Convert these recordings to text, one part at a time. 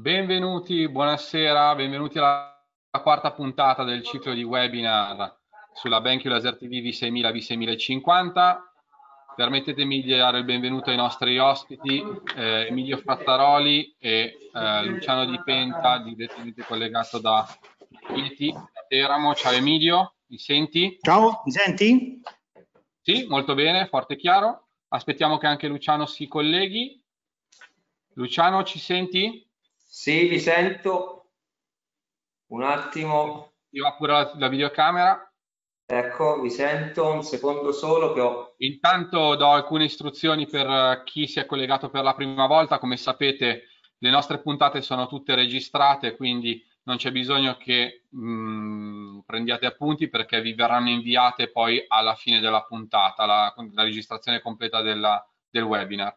Benvenuti, buonasera, benvenuti alla quarta puntata del ciclo di webinar sulla BenQ Laser TV V6000 V6050. Permettetemi di dare il benvenuto ai nostri ospiti eh, Emilio Frattaroli e eh, Luciano Di Penta, direttamente collegato da Pieti, Teramo. Ciao Emilio, mi senti? Ciao, mi senti? Sì, molto bene, forte e chiaro. Aspettiamo che anche Luciano si colleghi. Luciano, ci senti? Sì, vi sento. Un attimo. Io appuro la, la videocamera. Ecco, vi sento un secondo solo che ho. Intanto do alcune istruzioni per eh, chi si è collegato per la prima volta. Come sapete, le nostre puntate sono tutte registrate, quindi non c'è bisogno che mh, mm, prendiate appunti perché vi verranno inviate poi alla fine della puntata, la, la registrazione completa della, del webinar.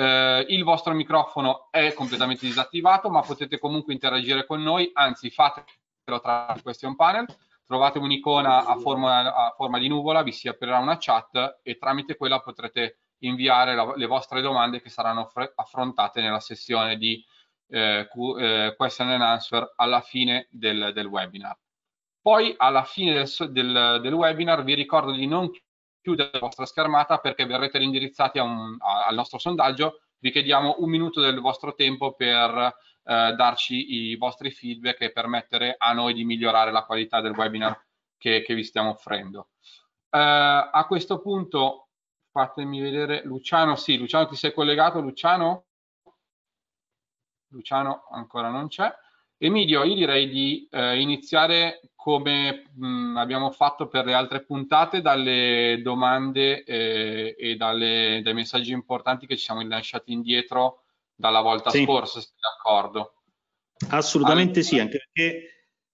Eh, il vostro microfono è completamente disattivato, ma potete comunque interagire con noi, anzi fatelo tra il question panel, trovate un'icona a forma, a forma, di nuvola, vi si aprirà una chat e tramite quella potrete inviare la, le vostre domande che saranno affrontate nella sessione di eh, eh, question and answer alla fine del, del webinar. Poi alla fine del, del, del, webinar vi ricordo di non chiudere la vostra schermata perché verrete indirizzati al nostro sondaggio. Vi chiediamo un minuto del vostro tempo per eh, darci i vostri feedback e permettere a noi di migliorare la qualità del webinar che, che vi stiamo offrendo. Eh, a questo punto fatemi vedere Luciano, sì, Luciano ti sei collegato, Luciano? Luciano ancora non c'è. Emilio, io direi di eh, iniziare come mh, mm, abbiamo fatto per le altre puntate dalle domande eh, e dalle, dai messaggi importanti che ci siamo lasciati indietro dalla volta sì. scorsa, se d'accordo. Assolutamente allora, sì, anche perché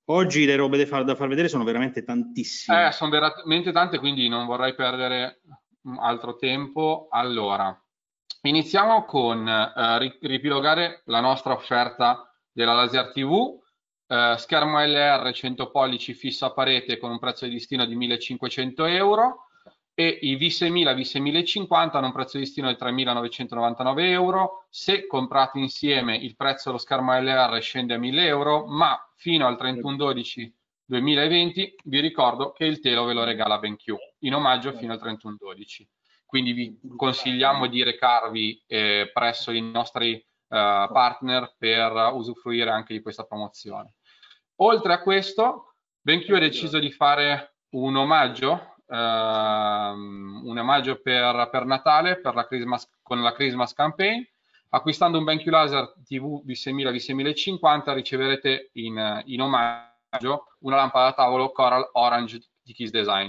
Oggi le robe da far, vedere sono veramente tantissime. Eh, sono veramente tante, quindi non vorrei perdere mm, altro tempo. Allora, iniziamo con eh, ripilogare la nostra offerta della Laser TV, eh, schermo LR 100 pollici fissa parete con un prezzo di listino di 1500 euro e i V6000 V6050 hanno un prezzo di listino di 3.999 euro. Se comprati insieme il prezzo dello schermo LR scende a 1.000 euro, ma fino al 31-12 2020 vi ricordo che il telo ve lo regala BenQ in omaggio fino al 31-12. Quindi vi consigliamo di recarvi eh, presso i nostri eh, partner per usufruire anche di questa promozione. Oltre a questo, BenQ ha deciso di fare un omaggio, ehm, un omaggio per, per Natale per la Christmas, con la Christmas Campaign. Acquistando un BenQ Laser TV V6000 V6050 riceverete in, in omaggio una lampada da tavolo Coral Orange di Kiss Design.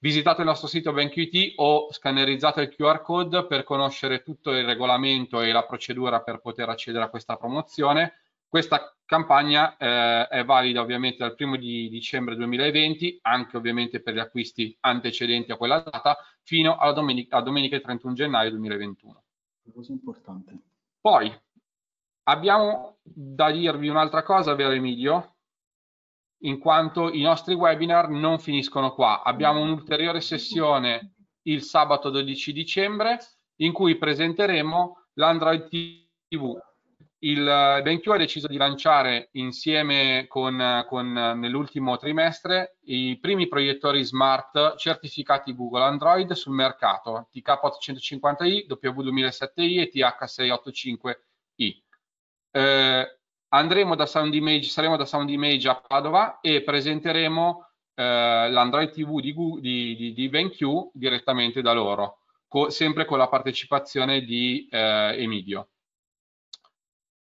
Visitate il nostro sito BenQT o scannerizzate il QR code per conoscere tutto il regolamento e la procedura per poter accedere a questa promozione. Questa campagna eh, è valida ovviamente dal 1 di dicembre 2020, anche ovviamente per gli acquisti antecedenti a quella data, fino a domenica, a domenica 31 gennaio 2021. Cosa importante. Poi abbiamo da dirvi un'altra cosa, vero Emilio? in quanto i nostri webinar non finiscono qua. Abbiamo un'ulteriore sessione il sabato 12 dicembre in cui presenteremo l'Android TV. Il eh, BenQ ha deciso di lanciare insieme con, eh, con eh, nell'ultimo trimestre i primi proiettori smart certificati Google Android sul mercato TK850i, W2007i e TH685i. Eh, andremo da Sound Image, saremo da Sound Image a Padova e presenteremo eh, l'Android TV di, Google, di, di, di BenQ direttamente da loro, co sempre con la partecipazione di eh, Emidio.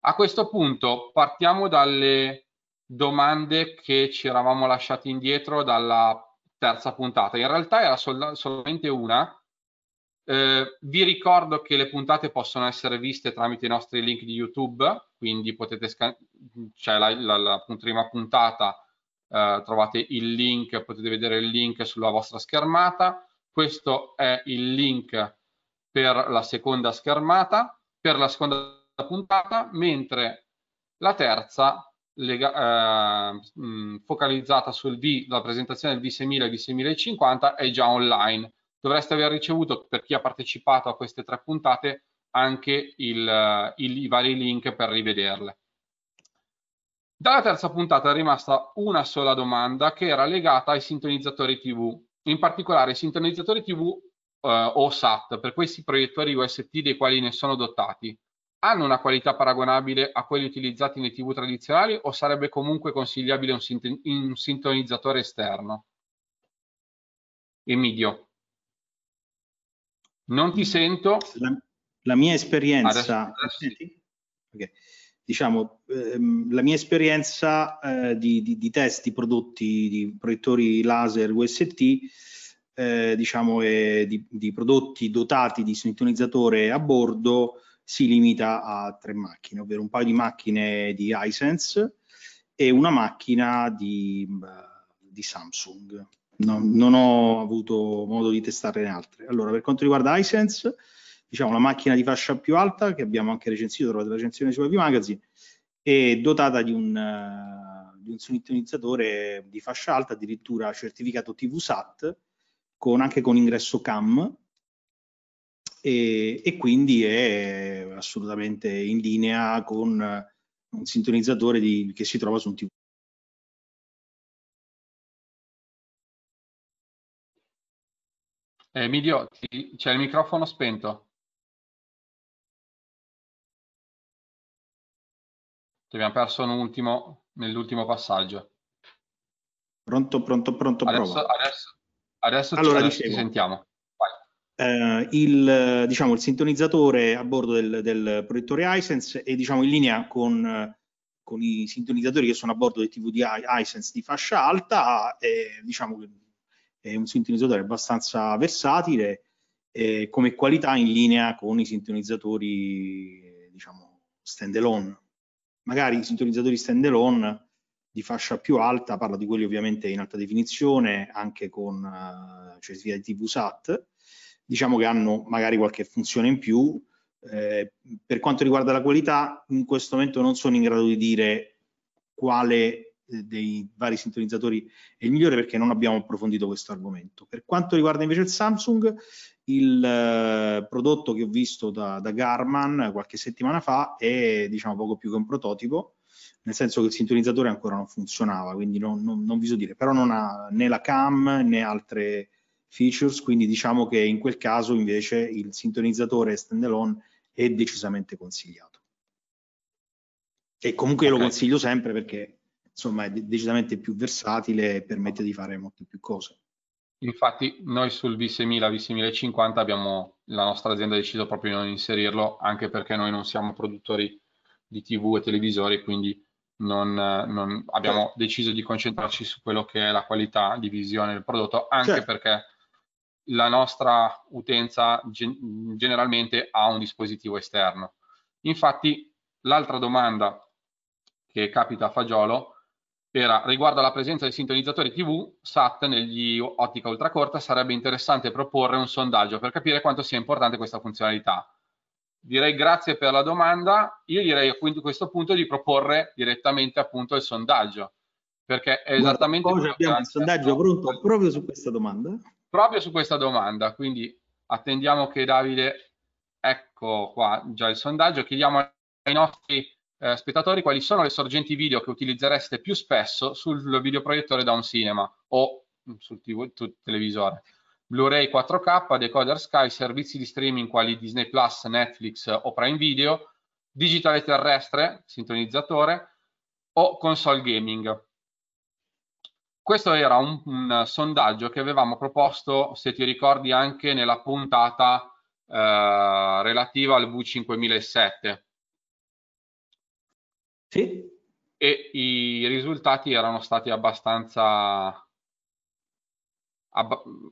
A questo punto partiamo dalle domande che ci eravamo lasciati indietro dalla terza puntata. In realtà era sol solamente una, eh, vi ricordo che le puntate possono essere viste tramite i nostri link di YouTube, quindi potete c'è cioè la, la, la, prima puntata, eh, trovate il link, potete vedere il link sulla vostra schermata. Questo è il link per la seconda schermata, per la seconda puntata, mentre la terza eh, mm, focalizzata sulla presentazione del V6000 e V6050 è già online dovreste aver ricevuto per chi ha partecipato a queste tre puntate anche il, il, i vari link per rivederle. Dalla terza puntata è rimasta una sola domanda che era legata ai sintonizzatori TV, in particolare i sintonizzatori TV eh, o SAT, per questi proiettori UST dei quali ne sono dotati. Hanno una qualità paragonabile a quelli utilizzati nei TV tradizionali o sarebbe comunque consigliabile un, sint un sintonizzatore esterno? Emidio. Non ti sento. La, la mia esperienza... Adesso, adesso sì. okay. Diciamo, ehm, la mia esperienza eh, di, di, di, test di prodotti, di proiettori laser UST, eh, diciamo, eh, di, di, prodotti dotati di sintonizzatore a bordo si limita a tre macchine, ovvero un paio di macchine di iSense e una macchina di, mm, di Samsung no, non ho avuto modo di testarne altre. Allora, per quanto riguarda iSense, diciamo la macchina di fascia più alta, che abbiamo anche recensito, trovate la recensione su Web Magazine, è dotata di un, uh, un sintonizzatore di fascia alta, addirittura certificato TV-SAT, con, anche con ingresso CAM, e, e, quindi è assolutamente in linea con un sintonizzatore di, che si trova su un TV Eh, Emilio, c'è il microfono spento. Ti abbiamo perso nell'ultimo passaggio. Pronto, pronto, pronto, adesso, adesso, adesso, allora, ci, adesso ti sentiamo. Eh, il, diciamo, il, sintonizzatore a bordo del, del proiettore iSense è diciamo, in linea con, con, i sintonizzatori che sono a bordo del TV di iSense di fascia alta, e, diciamo, è un sintonizzatore abbastanza versatile eh, come qualità in linea con i sintonizzatori diciamo stand alone magari i sintonizzatori stand alone di fascia più alta parlo di quelli ovviamente in alta definizione anche con eh, cioè tv sat diciamo che hanno magari qualche funzione in più eh, per quanto riguarda la qualità in questo momento non sono in grado di dire quale dei vari sintonizzatori è il migliore perché non abbiamo approfondito questo argomento. Per quanto riguarda invece il Samsung, il eh, prodotto che ho visto da, da Garman qualche settimana fa è diciamo poco più che un prototipo, nel senso che il sintonizzatore ancora non funzionava, quindi non, non, non vi so dire, però non ha né la cam né altre features, quindi diciamo che in quel caso invece il sintonizzatore standalone è decisamente consigliato. E comunque okay. lo consiglio sempre perché insomma è decisamente più versatile e permette di fare molte più cose. Infatti noi sul V6000, V6050 abbiamo, la nostra azienda ha deciso proprio di non inserirlo anche perché noi non siamo produttori di tv e televisori, quindi non, non abbiamo certo. deciso di concentrarci su quello che è la qualità di visione del prodotto, anche certo. perché la nostra utenza gen generalmente ha un dispositivo esterno. Infatti l'altra domanda che capita a fagiolo era riguardo alla presenza di sintonizzatori TV, SAT negli ottica ultracorta sarebbe interessante proporre un sondaggio per capire quanto sia importante questa funzionalità. Direi grazie per la domanda, io direi appunto a questo punto di proporre direttamente appunto il sondaggio, perché è Guarda, esattamente... Oggi abbiamo il sondaggio pronto proprio su questa domanda. Proprio su questa domanda, quindi attendiamo che Davide, ecco qua già il sondaggio, chiediamo ai nostri eh, spettatori quali sono le sorgenti video che utilizzereste più spesso sul videoproiettore da un cinema o mm, sul TV, tu, televisore. Blu-ray 4K, decoder Sky, servizi di streaming quali Disney Plus, Netflix o Prime Video, digitale terrestre, sintonizzatore o console gaming. Questo era un, un sondaggio che avevamo proposto, se ti ricordi, anche nella puntata eh, relativa al V5007 sì? E i risultati erano stati abbastanza,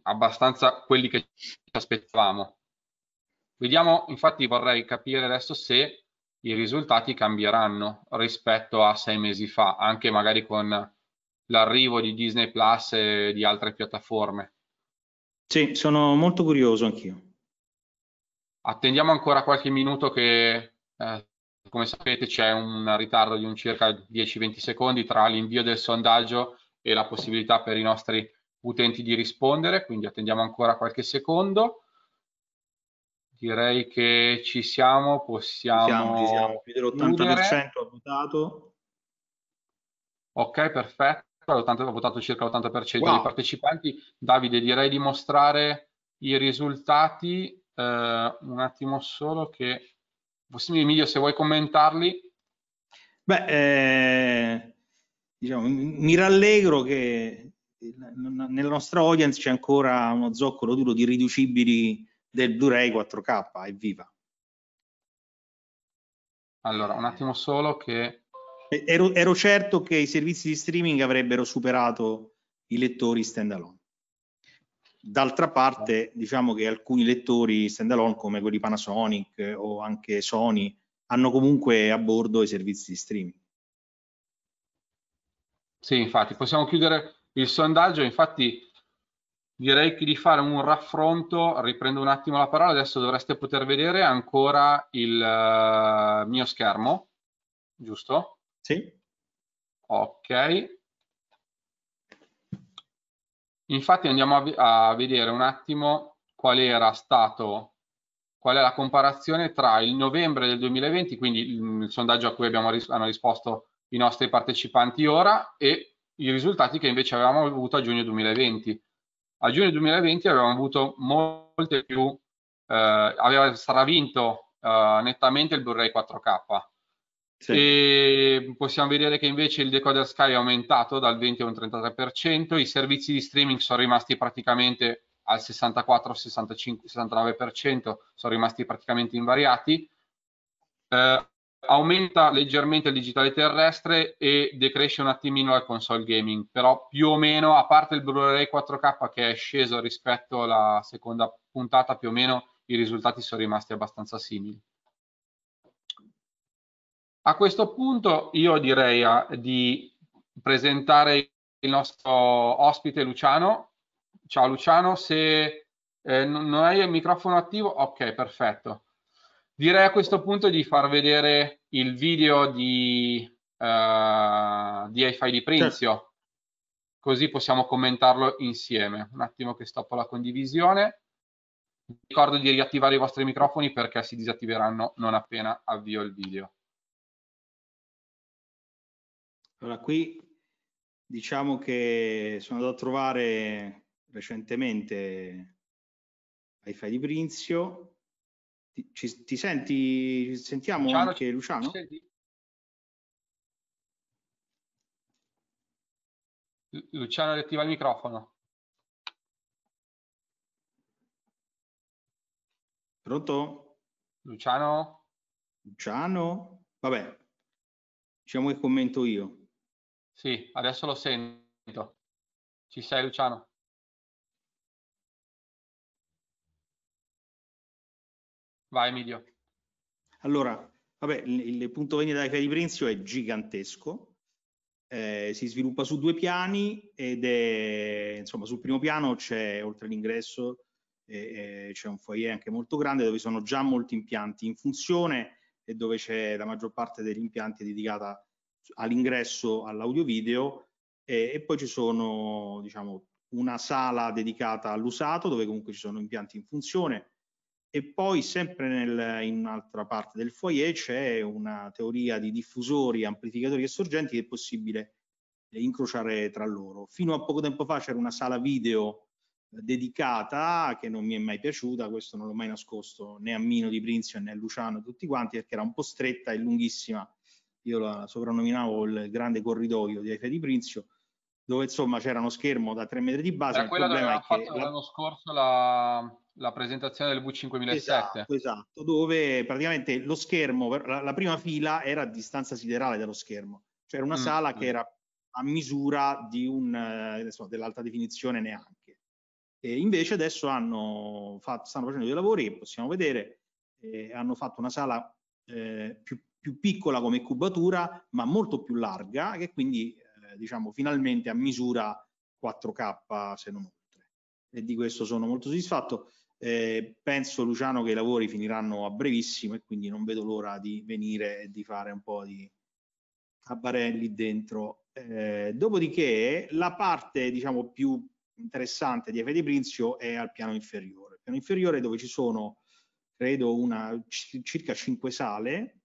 abbastanza quelli che ci aspettavamo. Vediamo, infatti vorrei capire adesso se i risultati cambieranno rispetto a sei mesi fa, anche magari con l'arrivo di Disney Plus e di altre piattaforme. Sì, sono molto curioso anch'io. Attendiamo ancora qualche minuto che eh, come sapete c'è un ritardo di un circa 10-20 secondi tra l'invio del sondaggio e la possibilità per i nostri utenti di rispondere, quindi attendiamo ancora qualche secondo. Direi che ci siamo, possiamo... Ci siamo, ci siamo. più dell'80% ha votato. Ok, perfetto, ha votato circa l'80% wow. dei partecipanti. Davide, direi di mostrare i risultati, eh, un attimo solo che Possibile Emilio, se vuoi commentarli. Beh, eh, diciamo, mi rallegro che nella nostra audience c'è ancora uno zoccolo duro di riducibili del Blu-ray 4K, evviva! Allora, un attimo solo che... Ero, ero certo che i servizi di streaming avrebbero superato i lettori standalone. D'altra parte diciamo che alcuni lettori standalone come quelli Panasonic eh, o anche Sony hanno comunque a bordo i servizi di streaming. Sì, infatti, possiamo chiudere il sondaggio, infatti direi di fare un raffronto, riprendo un attimo la parola, adesso dovreste poter vedere ancora il uh, mio schermo, giusto? Sì. Ok, Infatti andiamo a, a vedere un attimo qual era stato qual è la comparazione tra il novembre del 2020, quindi il sondaggio a cui abbiamo ris hanno risposto i nostri partecipanti ora, e i risultati che invece avevamo avuto a giugno 2020. A giugno 2020 avevamo avuto molte più, eh, aveva stravinto eh, nettamente il Blu-ray 4K, sì. E possiamo vedere che invece il decoder Sky è aumentato dal 20 a un 33%, i servizi di streaming sono rimasti praticamente al 64, 65, 69%, sono rimasti praticamente invariati. Eh, aumenta leggermente il digitale terrestre e decresce un attimino la console gaming, però più o meno, a parte il Blu-ray 4K che è sceso rispetto alla seconda puntata, più o meno i risultati sono rimasti abbastanza simili. A questo punto io direi eh, di presentare il nostro ospite Luciano. Ciao Luciano, se eh, non hai il microfono attivo, ok, perfetto. Direi a questo punto di far vedere il video di, eh, di hi di certo. Prinzio, certo. così possiamo commentarlo insieme. Un attimo che stoppo la condivisione. Ricordo di riattivare i vostri microfoni perché si disattiveranno non appena avvio il video. Allora qui diciamo che sono andato a trovare recentemente ai file di Prinzio. Ti, ci, ti senti? Ci sentiamo Luciano, anche Luciano? senti? Luciano riattiva il microfono. Pronto? Luciano? Luciano? Vabbè, diciamo che commento io. Sì, adesso lo sento. Ci sei Luciano? Vai Emilio. Allora, vabbè, il, punto vendita dai Fede di Prinzio è gigantesco, eh, si sviluppa su due piani ed è, insomma, sul primo piano c'è, oltre all'ingresso, eh, eh, c'è un foyer anche molto grande dove sono già molti impianti in funzione e dove c'è la maggior parte degli impianti dedicata a all'ingresso all'audio video e, e, poi ci sono diciamo, una sala dedicata all'usato dove comunque ci sono impianti in funzione e poi sempre nel, in un'altra parte del foyer c'è una teoria di diffusori, amplificatori e sorgenti che è possibile incrociare tra loro. Fino a poco tempo fa c'era una sala video eh, dedicata che non mi è mai piaciuta, questo non l'ho mai nascosto né a Mino di Prinzio né a Luciano tutti quanti perché era un po' stretta e lunghissima io la soprannominavo il grande corridoio di Aifa di Prinzio, dove insomma c'era uno schermo da 3 metri di base. Era quella che avevamo fatto l'anno la... scorso la, la, presentazione del V5007. Esatto, esatto, dove praticamente lo schermo, la, la, prima fila era a distanza siderale dallo schermo, cioè era una mm, sala mm. che era a misura di un, insomma, eh, dell'alta definizione neanche. E invece adesso hanno fatto, stanno facendo dei lavori che possiamo vedere, eh, hanno fatto una sala eh, più più piccola come cubatura ma molto più larga che quindi eh, diciamo finalmente a misura 4K se non oltre e di questo sono molto soddisfatto eh, penso Luciano che i lavori finiranno a brevissimo e quindi non vedo l'ora di venire e di fare un po' di cabarelli dentro eh, dopodiché la parte diciamo più interessante di F Prinzio è al piano inferiore piano inferiore dove ci sono credo una, circa 5 sale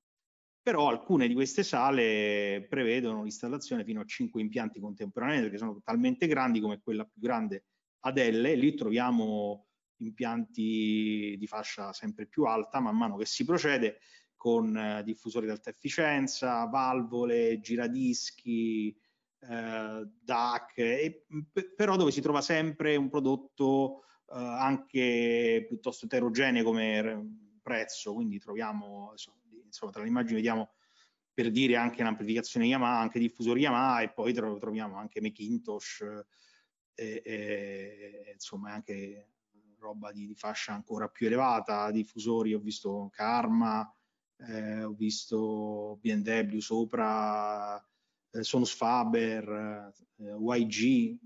però alcune di queste sale prevedono l'installazione fino a 5 impianti contemporaneamente perché sono talmente grandi come quella più grande ad L, lì troviamo impianti di fascia sempre più alta man mano che si procede con eh, diffusori di alta efficienza, valvole, giradischi, eh, DAC, e, mm, però dove si trova sempre un prodotto eh, anche piuttosto eterogeneo come prezzo, quindi troviamo insomma, insomma, tra le immagini vediamo per dire anche l'amplificazione Yamaha, anche diffusore Yamaha e poi tro troviamo anche Macintosh, e, eh, e, eh, insomma anche roba di, di, fascia ancora più elevata, diffusori ho visto Karma, eh, ho visto BMW sopra, eh, Sonus Faber, eh, YG,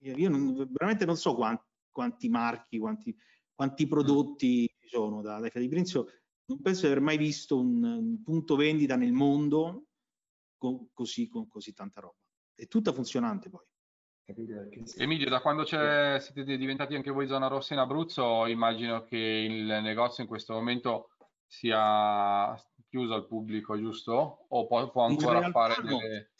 io, io non, veramente non so quanti, quanti marchi, quanti, quanti prodotti ci sono da, da Fiat di Brinzio non penso di aver mai visto un, un punto vendita nel mondo con così, con così tanta roba. È tutta funzionante poi. Emilio, da quando siete diventati anche voi zona rossa in Abruzzo, immagino che il negozio in questo momento sia chiuso al pubblico, giusto? O può, può ancora fare delle...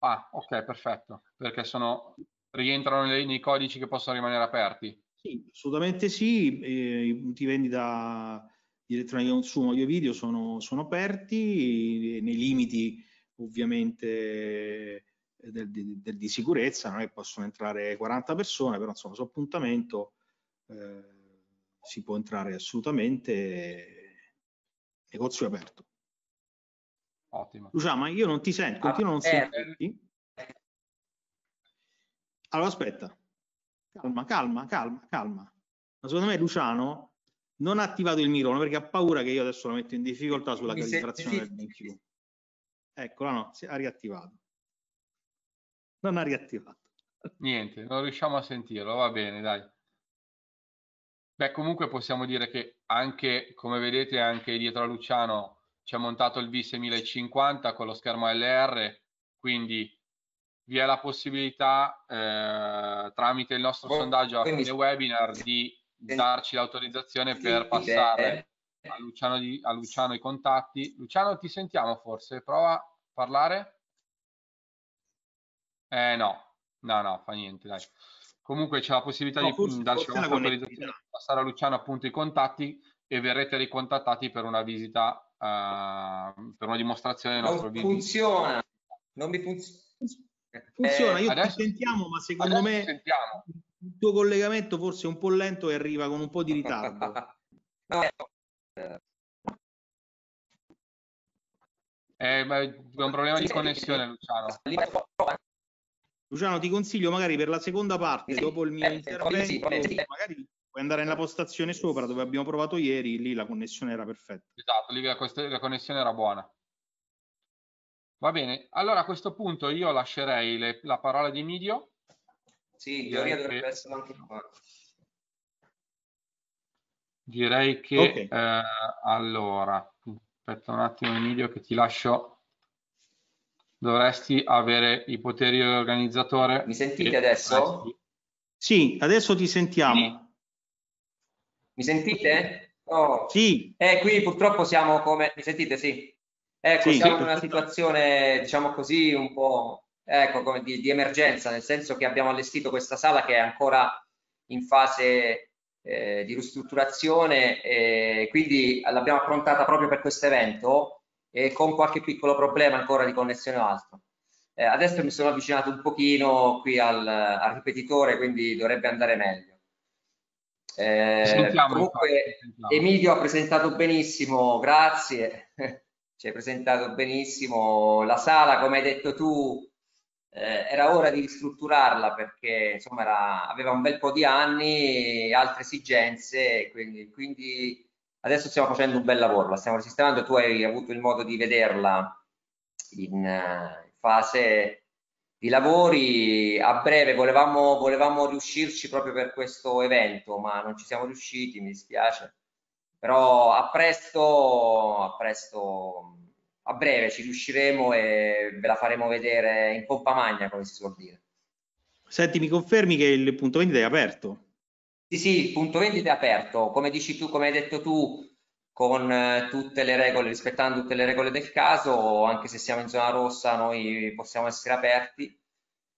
Ah, ok, perfetto, perché sono... rientrano nei, nei, codici che possono rimanere aperti. Sì, assolutamente sì, eh, i punti vendita di elettronica di consumo audio video sono, sono aperti eh, nei limiti ovviamente eh, del, del, del, di sicurezza, non è che possono entrare 40 persone, però insomma su appuntamento eh, si può entrare assolutamente, il eh, negozio è aperto. Ottimo. Lucia, ma io non ti sento, continuo ah, a non sentirti. Allora aspetta, calma, calma, calma, calma. Ma secondo me Luciano non ha attivato il microfono perché ha paura che io adesso lo metto in difficoltà sulla Mi calibrazione senti? del BenQ. Eccola, no, si, ha riattivato. Non ha riattivato. Niente, non riusciamo a sentirlo, va bene, dai. Beh, comunque possiamo dire che anche, come vedete, anche dietro a Luciano ci ha montato il V6050 con lo schermo LR, quindi vi è la possibilità eh, tramite il nostro sondaggio a fine webinar di darci l'autorizzazione per passare eh. a Luciano, di, a Luciano i contatti. Luciano, ti sentiamo forse? Prova a parlare? Eh no, no, no, fa niente, dai. Comunque c'è la possibilità no, forse, di darci l'autorizzazione per passare a Luciano appunto i contatti e verrete ricontattati per una visita, uh, per una dimostrazione del nostro video. Funziona, non mi funziona. Funziona, io adesso, ti sentiamo, ma secondo me sentiamo il tuo collegamento forse è un po' lento e arriva con un po' di ritardo. Eh, eh, ma è un problema di connessione, Luciano. Luciano, ti consiglio magari per la seconda parte, dopo il mio eh, intervento, magari puoi andare nella postazione sopra dove abbiamo provato ieri, lì la connessione era perfetta. Esatto, lì la connessione era buona. Va bene, allora a questo punto io lascerei le, la parola di Midio sì, in teoria dovrebbe essere anche qua. Direi che okay. eh, allora, aspetta un attimo Emilio che ti lascio, dovresti avere i poteri dell'organizzatore. Mi sentite adesso? Sì, adesso ti sentiamo. Sì. Mi sentite? Oh. Sì. Eh, qui purtroppo siamo come... Mi sentite? Sì. Ecco, sì, siamo sì, in una situazione, diciamo così, un po' ecco, come di, di emergenza, nel senso che abbiamo allestito questa sala che è ancora in fase eh, di ristrutturazione e eh, quindi l'abbiamo approntata proprio per questo evento e con qualche piccolo problema ancora di connessione o altro. Eh, adesso mi sono avvicinato un pochino qui al, al ripetitore, quindi dovrebbe andare meglio. Eh, comunque sentiamo. Emilio ha presentato benissimo, grazie, ci hai presentato benissimo la sala, come hai detto tu, eh, era ora di ristrutturarla perché insomma era, aveva un bel po' di anni, altre esigenze, quindi, quindi adesso stiamo facendo un bel lavoro, la stiamo risistemando, tu hai avuto il modo di vederla in eh, fase di lavori, a breve volevamo, volevamo riuscirci proprio per questo evento, ma non ci siamo riusciti, mi dispiace, però a presto, a presto a breve ci riusciremo e ve la faremo vedere in pompa magna, come si suol dire. Senti, mi confermi che il punto vendita è aperto? Sì, sì, il punto vendita è aperto. Come dici tu, come hai detto tu, con eh, tutte le regole, rispettando tutte le regole del caso, anche se siamo in zona rossa, noi possiamo essere aperti.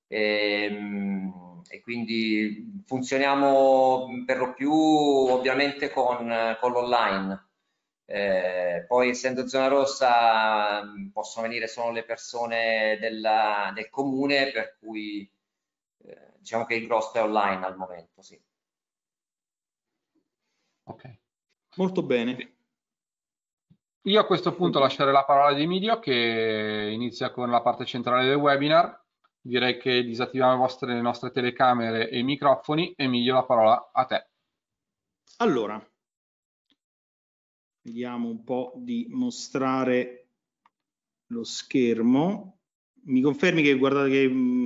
E, ehm, e quindi funzioniamo per lo più ovviamente con, eh, con l'online eh, poi essendo zona rossa mm, possono venire solo le persone della, del comune, per cui eh, diciamo che il grosso è online al momento, sì. Ok. Molto bene. Io a questo punto lascerei la parola ad Emilio che inizia con la parte centrale del webinar. Direi che disattiviamo le, vostre, le nostre telecamere e i microfoni. Emilio, la parola a te. Allora, Vediamo un po' di mostrare lo schermo. Mi confermi che guardate che mh, mm,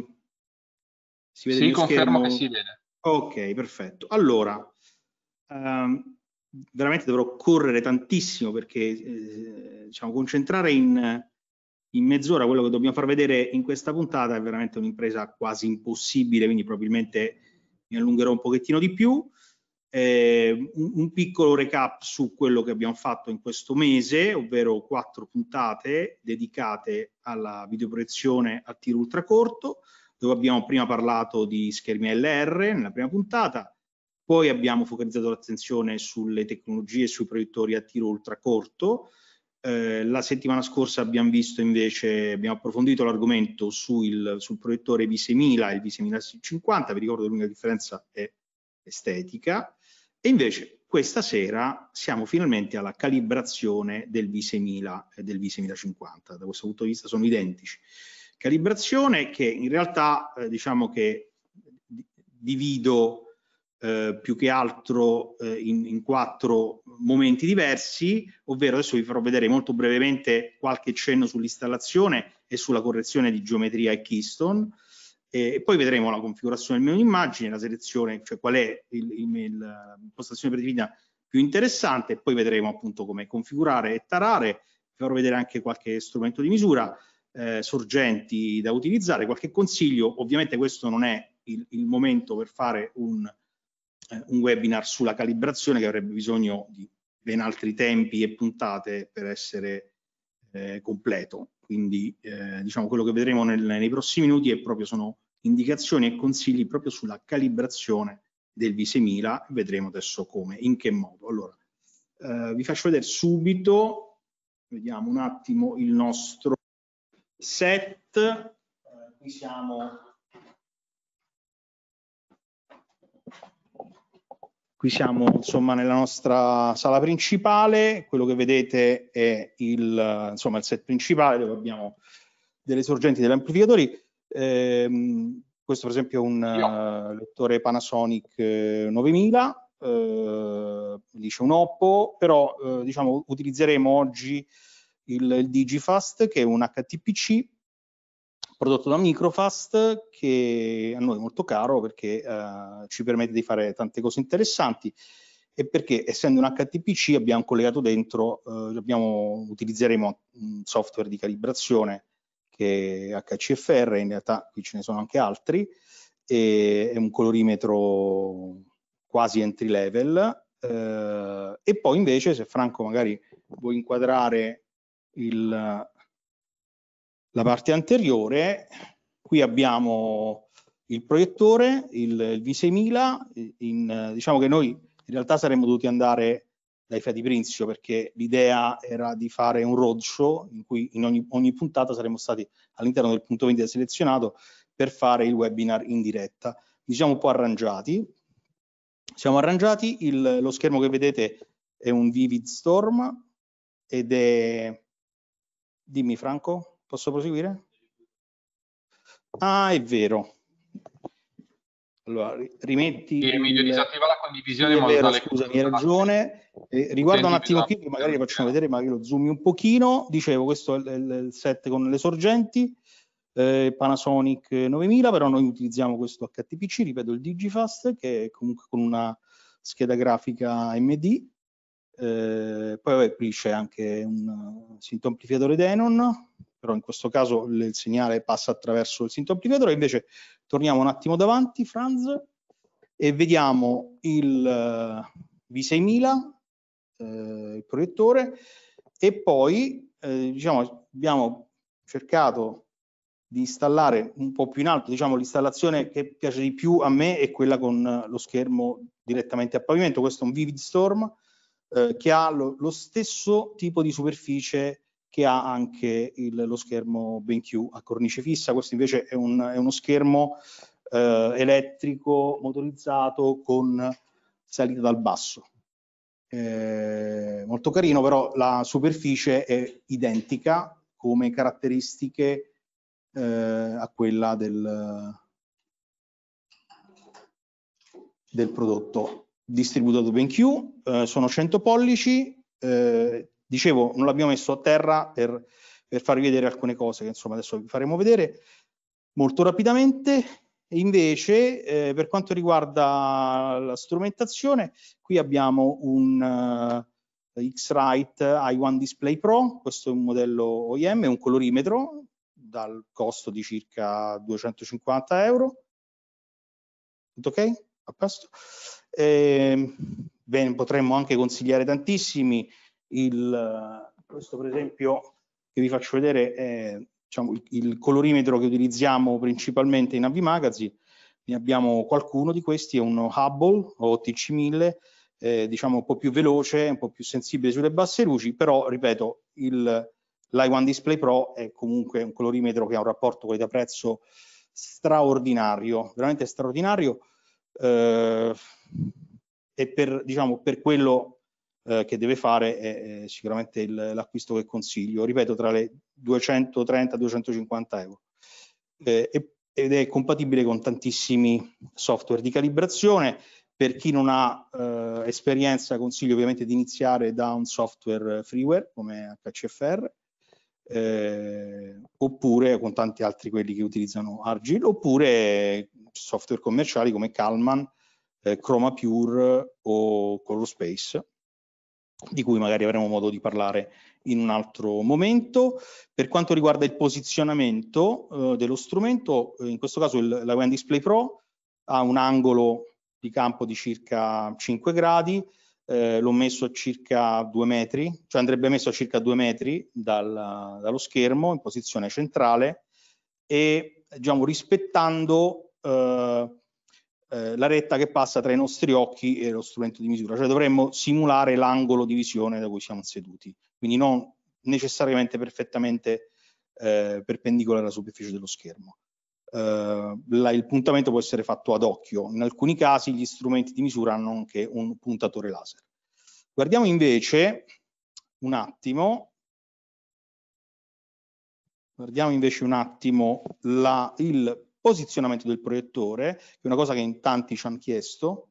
si vede sì, confermo schermo? che si vede. Ok, perfetto. Allora, ehm, veramente dovrò correre tantissimo perché eh, diciamo, concentrare in, in mezz'ora quello che dobbiamo far vedere in questa puntata è veramente un'impresa quasi impossibile, quindi probabilmente mi allungherò un pochettino di più. Eh, un, un, piccolo recap su quello che abbiamo fatto in questo mese, ovvero quattro puntate dedicate alla videoproiezione a tiro ultracorto, dove abbiamo prima parlato di schermi LR nella prima puntata, poi abbiamo focalizzato l'attenzione sulle tecnologie e sui proiettori a tiro ultracorto. Eh, la settimana scorsa abbiamo visto invece, abbiamo approfondito l'argomento sul, sul proiettore V6000 e il V6050, vi ricordo che l'unica differenza è estetica e invece questa sera siamo finalmente alla calibrazione del V6000 e eh, del V6050, da questo punto di vista sono identici. Calibrazione che in realtà eh, diciamo che divido eh, più che altro eh, in, in, quattro momenti diversi, ovvero adesso vi farò vedere molto brevemente qualche cenno sull'installazione e sulla correzione di geometria e keystone, e poi vedremo la configurazione del menu immagine, la selezione, cioè qual è l'impostazione predefinita più interessante, e poi vedremo appunto come configurare e tarare. Vi farò vedere anche qualche strumento di misura, eh, sorgenti da utilizzare, qualche consiglio. Ovviamente questo non è il, il momento per fare un, eh, un webinar sulla calibrazione che avrebbe bisogno di ben altri tempi e puntate per essere eh, completo. Quindi eh, diciamo quello che vedremo nel, nei prossimi minuti è proprio sono indicazioni e consigli proprio sulla calibrazione del V6000, vedremo adesso come, in che modo. Allora, eh, vi faccio vedere subito, vediamo un attimo il nostro set, eh, qui siamo Qui siamo insomma nella nostra sala principale, quello che vedete è il, insomma, il set principale dove abbiamo delle sorgenti degli amplificatori. Eh, questo per esempio è un uh, lettore Panasonic 9000, eh, eh, dice un Oppo, però eh, diciamo utilizzeremo oggi il, il, Digifast che è un HTPC prodotto da Microfast che a noi è molto caro perché eh, ci permette di fare tante cose interessanti e perché essendo un HTPC abbiamo collegato dentro, eh, abbiamo, utilizzeremo un mm, software di calibrazione che è HCFR, in realtà qui ce ne sono anche altri, e, è un colorimetro quasi entry level eh, e poi invece se Franco magari vuoi inquadrare il, la parte anteriore, qui abbiamo il proiettore, il, il V6000, in, diciamo che noi in realtà saremmo dovuti andare dai Fiat di Principio perché l'idea era di fare un roadshow in cui in ogni, ogni puntata saremmo stati all'interno del punto vendita selezionato per fare il webinar in diretta. Diciamo un po' arrangiati. Siamo arrangiati, il, lo schermo che vedete è un Vivid Storm ed è... Dimmi Franco? Posso proseguire? Ah, è vero. Allora, rimetti... Il meglio disattiva la condivisione in modo vero, Scusami, hai ragione. Eh, riguarda un attimo qui, magari vi facciamo vedere, magari lo zoomi un pochino. Dicevo, questo è il, set con le sorgenti, eh, Panasonic 9000, però noi utilizziamo questo HTPC, ripeto il Digifast, che è comunque con una scheda grafica MD. Eh, poi vabbè, qui c'è anche un sintomplificatore Denon, però in questo caso il segnale passa attraverso il sito applicatore, invece torniamo un attimo davanti, Franz, e vediamo il eh, V6000, eh, il proiettore, e poi eh, diciamo, abbiamo cercato di installare un po' più in alto, diciamo l'installazione che piace di più a me è quella con lo schermo direttamente a pavimento, questo è un Vivid Storm eh, che ha lo, lo, stesso tipo di superficie che ha anche il, lo schermo BenQ a cornice fissa. Questo invece è, un, è uno schermo eh, elettrico motorizzato con salita dal basso. Eh, molto carino, però la superficie è identica come caratteristiche eh, a quella del, del prodotto distribuito da BenQ. Eh, sono 100 pollici, eh, Dicevo, non l'abbiamo messo a terra per, per farvi vedere alcune cose che insomma adesso vi faremo vedere molto rapidamente. Invece, eh, per quanto riguarda la strumentazione, qui abbiamo un uh, X-Rite i1 Display Pro, questo è un modello OIM, un colorimetro dal costo di circa 250 euro. Tutto ok? A posto. Eh, bene, potremmo anche consigliare tantissimi il, questo per esempio che vi faccio vedere è diciamo, il, il colorimetro che utilizziamo principalmente in AV ne abbiamo qualcuno di questi, è uno Hubble o TC1000, eh, diciamo un po' più veloce, un po' più sensibile sulle basse luci, però ripeto, il, l'i1 Display Pro è comunque un colorimetro che ha un rapporto qualità-prezzo straordinario, veramente straordinario eh, e per, diciamo, per quello eh, che deve fare è, è sicuramente l'acquisto che consiglio, ripeto tra le 230 e 250 euro. Eh, ed è compatibile con tantissimi software di calibrazione. Per chi non ha eh, esperienza consiglio ovviamente di iniziare da un software freeware come HCFR eh, oppure con tanti altri quelli che utilizzano Argil oppure software commerciali come Calman, eh, Chroma Pure o Color Space di cui magari avremo modo di parlare in un altro momento. Per quanto riguarda il posizionamento eh, dello strumento, eh, in questo caso il, la WAN Display Pro ha un angolo di campo di circa 5 gradi, eh, l'ho messo a circa 2 metri, cioè andrebbe messo a circa 2 metri dal, dallo schermo in posizione centrale e diciamo rispettando eh, eh, la retta che passa tra i nostri occhi e lo strumento di misura, cioè dovremmo simulare l'angolo di visione da cui siamo seduti, quindi non necessariamente perfettamente eh, perpendicolare alla superficie dello schermo. Eh, la, il puntamento può essere fatto ad occhio, in alcuni casi gli strumenti di misura hanno anche un puntatore laser. Guardiamo invece un attimo Guardiamo invece un attimo la, il posizionamento del proiettore, che è una cosa che in tanti ci hanno chiesto.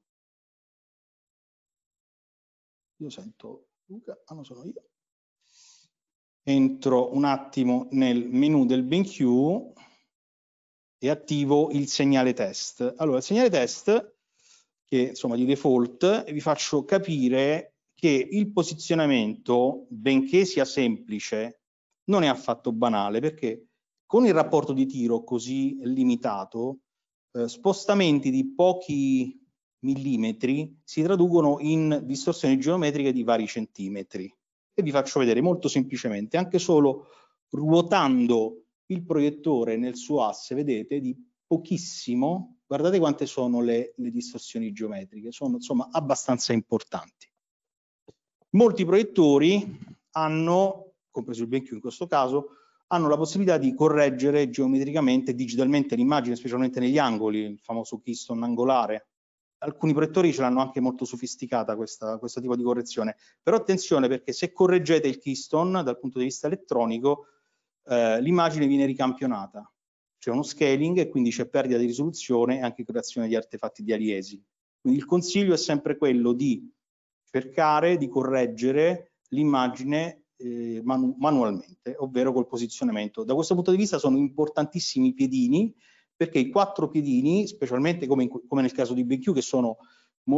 Io sento Luca, ah non sono io. Entro un attimo nel menu del BenQ e attivo il segnale test. Allora, il segnale test, che insomma di default, vi faccio capire che il posizionamento, benché sia semplice, non è affatto banale, perché con il rapporto di tiro così limitato, eh, spostamenti di pochi millimetri si traducono in distorsioni geometriche di vari centimetri. E vi faccio vedere molto semplicemente, anche solo ruotando il proiettore nel suo asse, vedete, di pochissimo, guardate quante sono le, le distorsioni geometriche, sono insomma abbastanza importanti. Molti proiettori hanno, compreso il BenQ in questo caso, hanno la possibilità di correggere geometricamente, digitalmente l'immagine, specialmente negli angoli, il famoso keystone angolare. Alcuni proiettori ce l'hanno anche molto sofisticata questa, questo tipo di correzione, però attenzione perché se correggete il keystone dal punto di vista elettronico, eh, l'immagine viene ricampionata, c'è uno scaling e quindi c'è perdita di risoluzione e anche creazione di artefatti di aliesi. Quindi il consiglio è sempre quello di cercare di correggere l'immagine eh, manu manualmente, ovvero col posizionamento. Da questo punto di vista sono importantissimi i piedini, perché i quattro piedini, specialmente come, come nel caso di BQ, che sono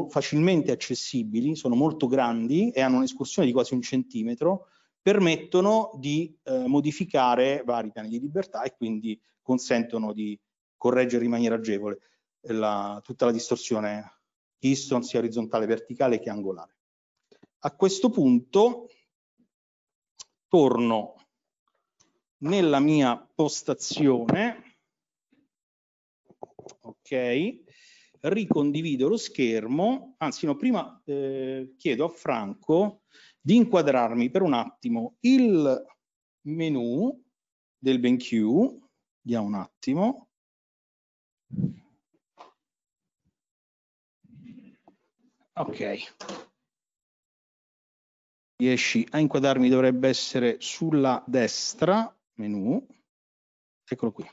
facilmente accessibili, sono molto grandi e hanno un'escursione di quasi un centimetro, permettono di eh, modificare vari piani di libertà e quindi consentono di correggere in maniera agevole la, tutta la distorsione Keystone sia orizzontale, verticale che angolare. A questo punto torno nella mia postazione, ok, ricondivido lo schermo, anzi no, prima eh, chiedo a Franco di inquadrarmi per un attimo il menu del BenQ, vediamo un attimo, ok, riesci a inquadrarmi dovrebbe essere sulla destra, menu, eccolo qui.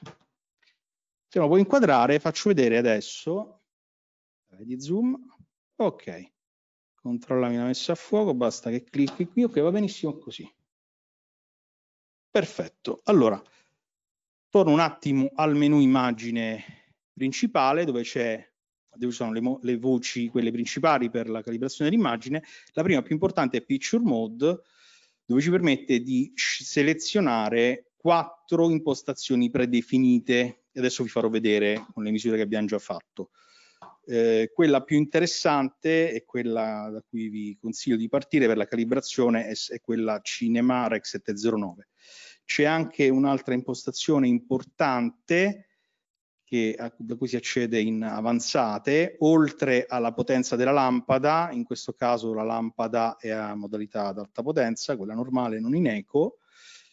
Se lo puoi inquadrare faccio vedere adesso, vedi zoom, ok, controllami la messa a fuoco, basta che clicchi qui, ok va benissimo così. Perfetto, allora torno un attimo al menu immagine principale dove c'è dove sono le, le, voci, quelle principali per la calibrazione dell'immagine. La prima più importante è Picture Mode, dove ci permette di selezionare quattro impostazioni predefinite. Adesso vi farò vedere con le misure che abbiamo già fatto. Eh, quella più interessante e quella da cui vi consiglio di partire per la calibrazione è, è quella Cinema Rec 709. C'è anche un'altra impostazione importante che, a, da cui si accede in avanzate, oltre alla potenza della lampada, in questo caso la lampada è a modalità ad alta potenza, quella normale non in eco,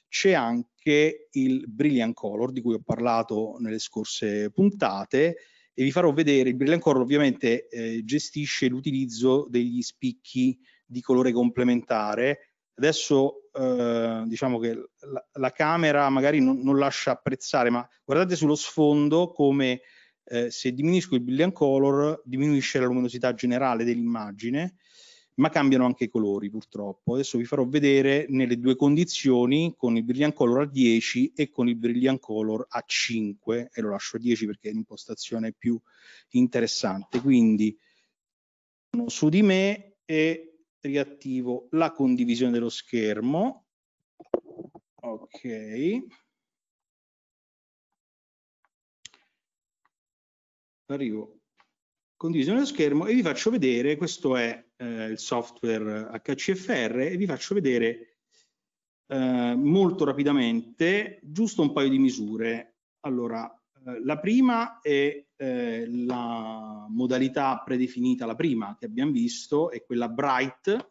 c'è anche il Brilliant Color di cui ho parlato nelle scorse puntate e vi farò vedere, il Brilliant Color ovviamente eh, gestisce l'utilizzo degli spicchi di colore complementare Adesso eh, diciamo che la, la camera magari non, non, lascia apprezzare, ma guardate sullo sfondo come eh, se diminuisco il billion color diminuisce la luminosità generale dell'immagine, ma cambiano anche i colori purtroppo. Adesso vi farò vedere nelle due condizioni con il brilliant color a 10 e con il brilliant color a 5 e lo lascio a 10 perché è l'impostazione più interessante. Quindi su di me e riattivo la condivisione dello schermo. Ok. Arrivo. Condivisione dello schermo e vi faccio vedere, questo è eh, il software HCFR, e vi faccio vedere eh, molto rapidamente giusto un paio di misure. Allora, eh, la prima è eh, la modalità predefinita, la prima che abbiamo visto è quella Bright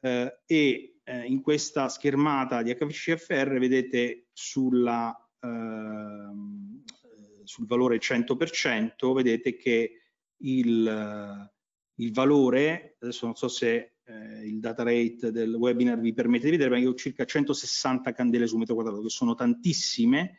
eh, e eh, in questa schermata di HVCFR vedete sulla, ehm, sul valore 100% vedete che il, eh, il, valore, adesso non so se eh, il data rate del webinar vi permette di vedere, ma io ho circa 160 candele su metro quadrato, che sono tantissime,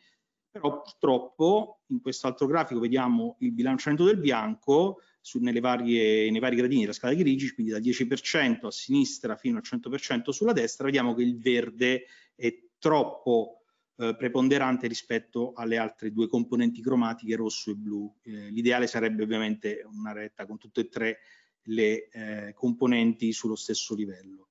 però purtroppo in quest'altro grafico vediamo il bilanciamento del bianco su, varie, nei vari gradini della scala di grigi, quindi dal 10% a sinistra fino al 100% sulla destra, vediamo che il verde è troppo eh, preponderante rispetto alle altre due componenti cromatiche, rosso e blu. Eh, L'ideale sarebbe ovviamente una retta con tutte e tre le eh, componenti sullo stesso livello.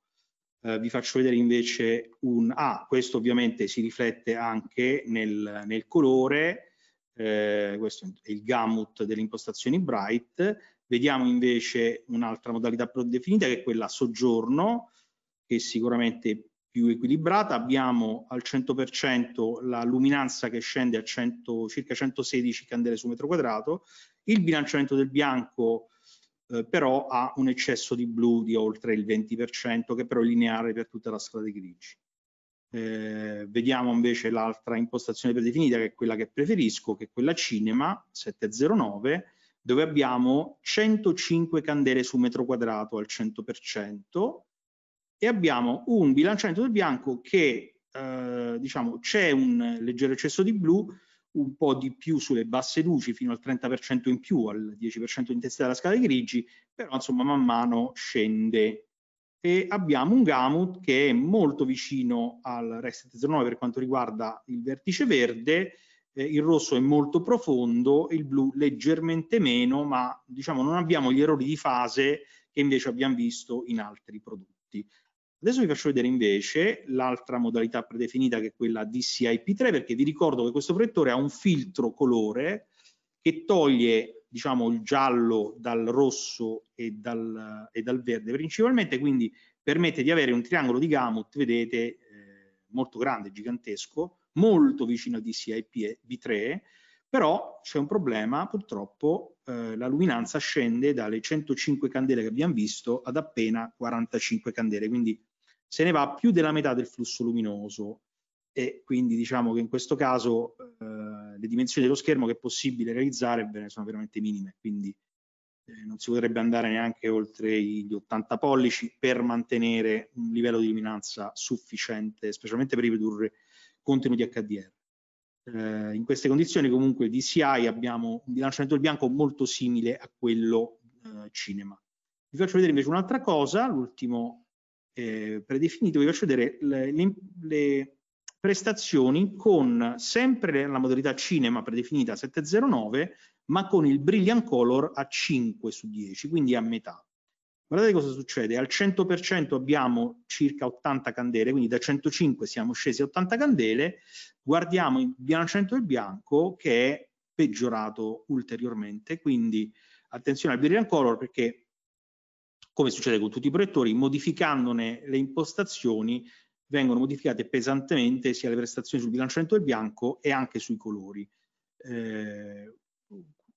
Eh, vi faccio vedere invece un A, ah, questo ovviamente si riflette anche nel, nel colore, eh, questo è il gamut delle impostazioni Bright, vediamo invece un'altra modalità predefinita che è quella soggiorno, che è sicuramente più equilibrata, abbiamo al 100% la luminanza che scende a 100, circa 116 candele su metro quadrato, il bilanciamento del bianco eh, però ha un eccesso di blu di oltre il 20% che però è lineare per tutta la strada dei grigi. Eh, vediamo invece l'altra impostazione predefinita che è quella che preferisco, che è quella cinema 709, dove abbiamo 105 candele su metro quadrato al 100% e abbiamo un bilanciamento del bianco che eh, diciamo c'è un leggero eccesso di blu un po' di più sulle basse luci fino al 30% in più, al 10% di intensità della scala di grigi, però insomma man mano scende. E abbiamo un gamut che è molto vicino al REST 09 per quanto riguarda il vertice verde, eh, il rosso è molto profondo, il blu leggermente meno, ma diciamo non abbiamo gli errori di fase che invece abbiamo visto in altri prodotti. Adesso vi faccio vedere invece l'altra modalità predefinita che è quella DCIP3 perché vi ricordo che questo proiettore ha un filtro colore che toglie diciamo il giallo dal rosso e dal, e dal verde principalmente quindi permette di avere un triangolo di gamut vedete eh, molto grande, gigantesco molto vicino a DCIP V3 però c'è un problema purtroppo eh, la luminanza scende dalle 105 candele che abbiamo visto ad appena 45 candele quindi se ne va più della metà del flusso luminoso e quindi diciamo che in questo caso eh, le dimensioni dello schermo che è possibile realizzare beh, sono veramente minime, quindi eh, non si potrebbe andare neanche oltre gli 80 pollici per mantenere un livello di luminanza sufficiente, specialmente per ridurre contenuti HDR. Eh, in queste condizioni comunque di DCI abbiamo un bilanciamento del bianco molto simile a quello eh, cinema. Vi faccio vedere invece un'altra cosa, l'ultimo eh, predefinito vi faccio vedere le, le, le prestazioni con sempre la modalità cinema predefinita 709 ma con il brilliant color a 5 su 10 quindi a metà guardate cosa succede al 100% abbiamo circa 80 candele quindi da 105 siamo scesi a 80 candele guardiamo il biancento il bianco che è peggiorato ulteriormente quindi attenzione al brilliant color perché come succede con tutti i proiettori, modificandone le impostazioni vengono modificate pesantemente sia le prestazioni sul bilanciamento del bianco e anche sui colori. Eh,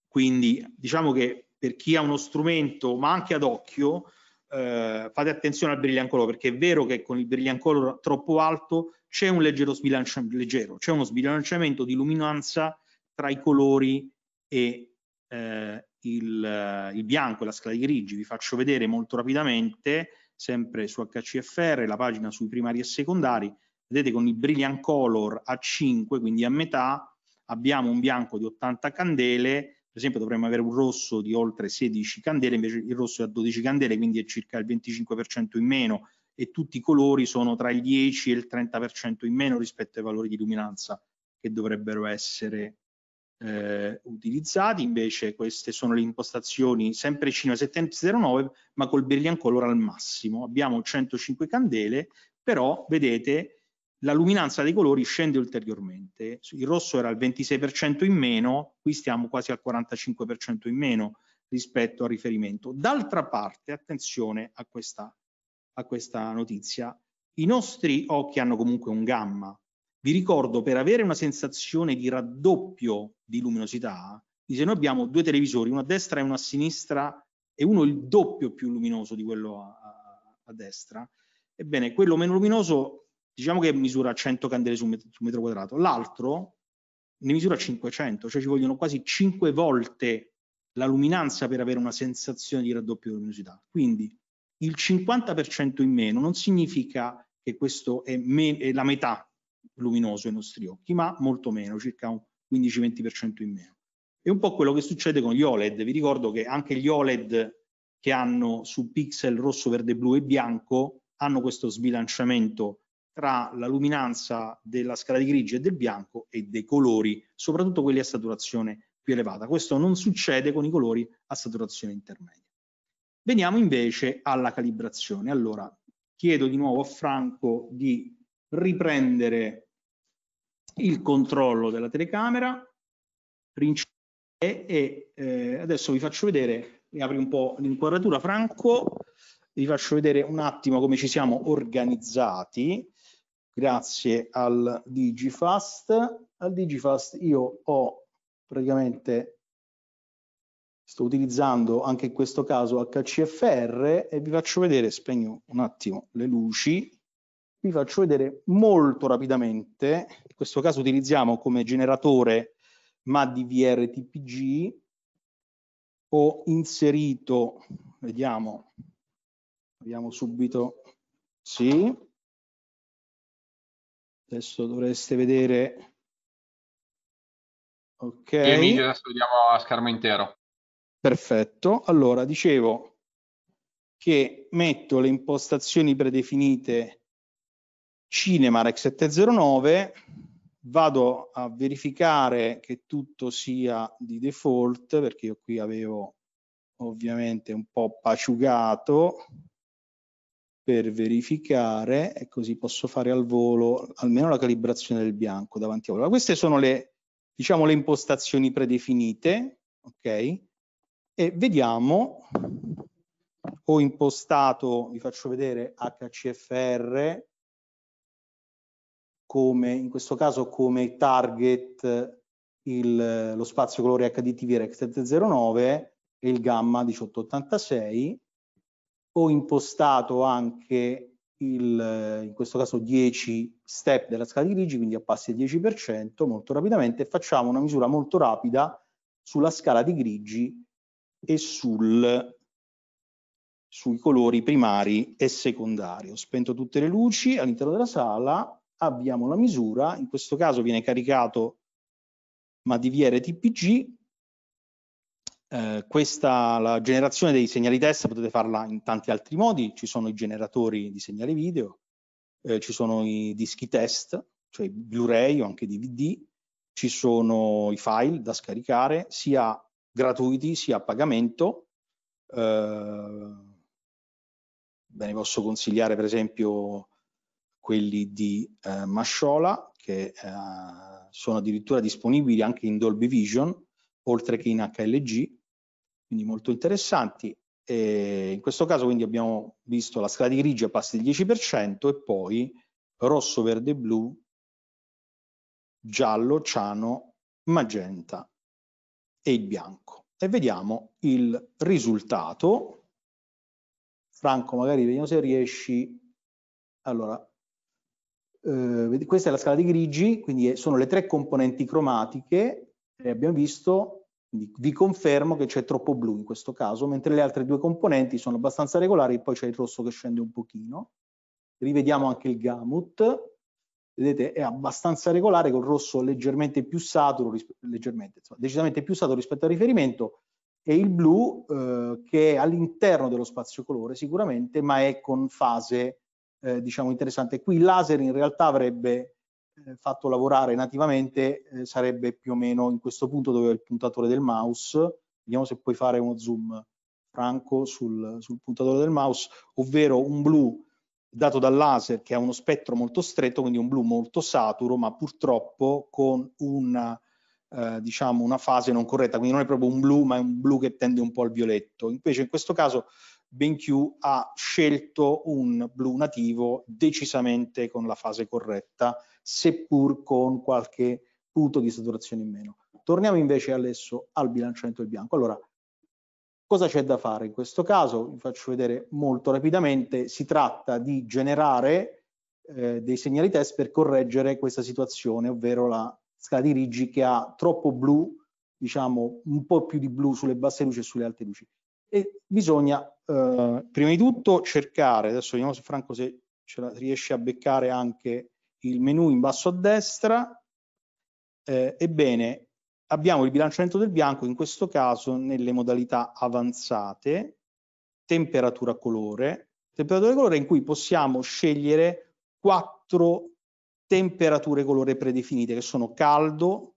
quindi diciamo che per chi ha uno strumento ma anche ad occhio eh, fate attenzione al brilliancolo perché è vero che con il brilliancolo troppo alto c'è un leggero sbilanciamento, leggero, c'è uno sbilanciamento di luminanza tra i colori e, eh, il, eh, il bianco e la scala di grigi. Vi faccio vedere molto rapidamente, sempre su HCFR, la pagina sui primari e secondari. Vedete con il brilliant color a 5, quindi a metà, abbiamo un bianco di 80 candele, per esempio dovremmo avere un rosso di oltre 16 candele, invece il rosso è a 12 candele, quindi è circa il 25% in meno e tutti i colori sono tra il 10 e il 30% in meno rispetto ai valori di luminanza che dovrebbero essere eh, utilizzati, invece queste sono le impostazioni sempre Cinema 709 ma col brilliant color al massimo. Abbiamo 105 candele, però vedete la luminanza dei colori scende ulteriormente. Il rosso era al 26% in meno, qui stiamo quasi al 45% in meno rispetto al riferimento. D'altra parte, attenzione a questa, a questa notizia, i nostri occhi hanno comunque un gamma, vi ricordo, per avere una sensazione di raddoppio di luminosità, se noi abbiamo due televisori, uno a destra e uno a sinistra, e uno il doppio più luminoso di quello a, a, a destra. Ebbene, quello meno luminoso, diciamo che misura 100 candele su, met metro quadrato, l'altro ne misura 500, cioè ci vogliono quasi 5 volte la luminanza per avere una sensazione di raddoppio di luminosità. Quindi il 50% in meno non significa che questo è, è la metà luminoso ai nostri occhi, ma molto meno, circa un 15-20% in meno. È un po' quello che succede con gli OLED. Vi ricordo che anche gli OLED che hanno su pixel rosso, verde, blu e bianco hanno questo sbilanciamento tra la luminanza della scala di grigio e del bianco e dei colori, soprattutto quelli a saturazione più elevata. Questo non succede con i colori a saturazione intermedia. Veniamo invece alla calibrazione. Allora, chiedo di nuovo a Franco di riprendere il controllo della telecamera e eh, adesso vi faccio vedere, mi apri un po' l'inquadratura Franco, vi faccio vedere un attimo come ci siamo organizzati grazie al Digifast. Al Digifast io ho praticamente, sto utilizzando anche in questo caso HCFR e vi faccio vedere, spegno un attimo le luci, vi faccio vedere molto rapidamente, in questo caso utilizziamo come generatore MADVR TPG, ho inserito, vediamo, vediamo subito, sì, adesso dovreste vedere, ok. Emilia, adesso vediamo a schermo intero. Perfetto, allora dicevo che metto le impostazioni predefinite Cinema Rec 709, vado a verificare che tutto sia di default, perché io qui avevo ovviamente un po' paciugato per verificare e così posso fare al volo almeno la calibrazione del bianco davanti a voi. Queste sono le, diciamo, le impostazioni predefinite, ok? E vediamo, ho impostato, vi faccio vedere HCFR, come, in questo caso come target il, lo spazio colore HDTV REC 709 e il gamma 1886. Ho impostato anche il, in questo caso 10 step della scala di grigi, quindi a passi al 10% molto rapidamente. Facciamo una misura molto rapida sulla scala di grigi e sul, sui colori primari e secondari. Ho spento tutte le luci all'interno della sala avviamo la misura, in questo caso viene caricato Madiviere TPG, eh, questa, la generazione dei segnali test potete farla in tanti altri modi, ci sono i generatori di segnali video, eh, ci sono i dischi test, cioè Blu-ray o anche DVD, ci sono i file da scaricare, sia gratuiti sia a pagamento. Eh, ve ne posso consigliare per esempio quelli di eh, Masciola, che eh, sono addirittura disponibili anche in Dolby Vision, oltre che in HLG, quindi molto interessanti. E in questo caso quindi abbiamo visto la scala di grigio passa del 10% e poi rosso, verde, blu, giallo, ciano, magenta e il bianco. E vediamo il risultato. Franco, magari vediamo se riesci. Allora, eh, questa è la scala di grigi, quindi sono le tre componenti cromatiche che abbiamo visto, vi confermo che c'è troppo blu in questo caso, mentre le altre due componenti sono abbastanza regolari, poi c'è il rosso che scende un pochino. Rivediamo anche il gamut, vedete è abbastanza regolare col rosso leggermente più saturo, leggermente, insomma, decisamente più saturo rispetto al riferimento e il blu eh, che è all'interno dello spazio colore sicuramente ma è con fase eh, diciamo interessante. Qui il laser in realtà avrebbe eh, fatto lavorare nativamente, eh, sarebbe più o meno in questo punto dove è il puntatore del mouse, vediamo se puoi fare uno zoom franco sul, sul puntatore del mouse, ovvero un blu dato dal laser che ha uno spettro molto stretto, quindi un blu molto saturo, ma purtroppo con una, eh, diciamo una fase non corretta, quindi non è proprio un blu, ma è un blu che tende un po' al violetto. Invece in questo caso BenQ ha scelto un blu nativo decisamente con la fase corretta, seppur con qualche punto di saturazione in meno. Torniamo invece adesso al bilanciamento del bianco. Allora, cosa c'è da fare in questo caso? Vi faccio vedere molto rapidamente. Si tratta di generare eh, dei segnali test per correggere questa situazione, ovvero la scala di Rigi che ha troppo blu, diciamo un po' più di blu sulle basse luci e sulle alte luci e bisogna eh, prima di tutto cercare, adesso vediamo se Franco se ce la riesce a beccare anche il menu in basso a destra, eh, ebbene abbiamo il bilanciamento del bianco in questo caso nelle modalità avanzate, temperatura colore, temperatura colore in cui possiamo scegliere quattro temperature colore predefinite che sono caldo,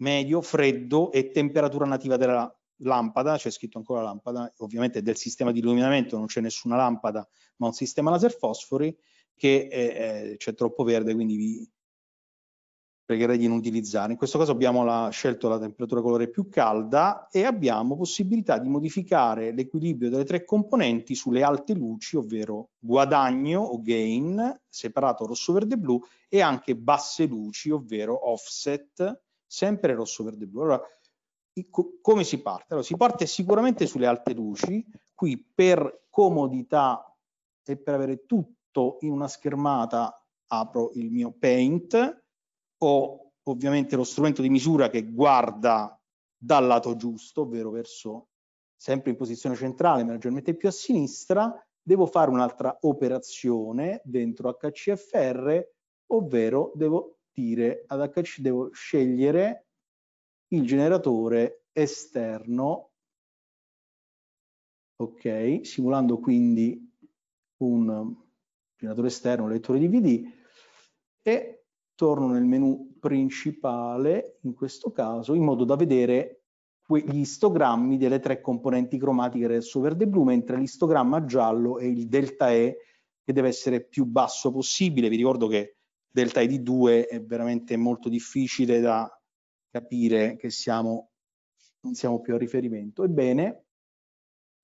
medio, freddo e temperatura nativa della lampada, c'è scritto ancora lampada, ovviamente del sistema di illuminamento non c'è nessuna lampada, ma un sistema laser fosfori che c'è troppo verde, quindi vi pregherei di non utilizzare. In questo caso abbiamo la, scelto la temperatura colore più calda e abbiamo possibilità di modificare l'equilibrio delle tre componenti sulle alte luci, ovvero guadagno o gain, separato rosso, verde, blu, e anche basse luci, ovvero offset, sempre rosso, verde, blu. Allora, come si parte? Allora, si parte sicuramente sulle alte luci, qui per comodità e per avere tutto in una schermata apro il mio Paint, ho ovviamente lo strumento di misura che guarda dal lato giusto, ovvero verso sempre in posizione centrale, ma leggermente più a sinistra, devo fare un'altra operazione dentro HCFR, ovvero devo dire ad HC, devo scegliere il generatore esterno, ok, simulando quindi un generatore esterno, un lettore DVD, e torno nel menu principale, in questo caso, in modo da vedere gli istogrammi delle tre componenti cromatiche del suo verde blu, mentre l'istogramma giallo è il delta E, che deve essere più basso possibile. Vi ricordo che delta E di 2 è veramente molto difficile da capire che siamo, non siamo più a riferimento. Ebbene,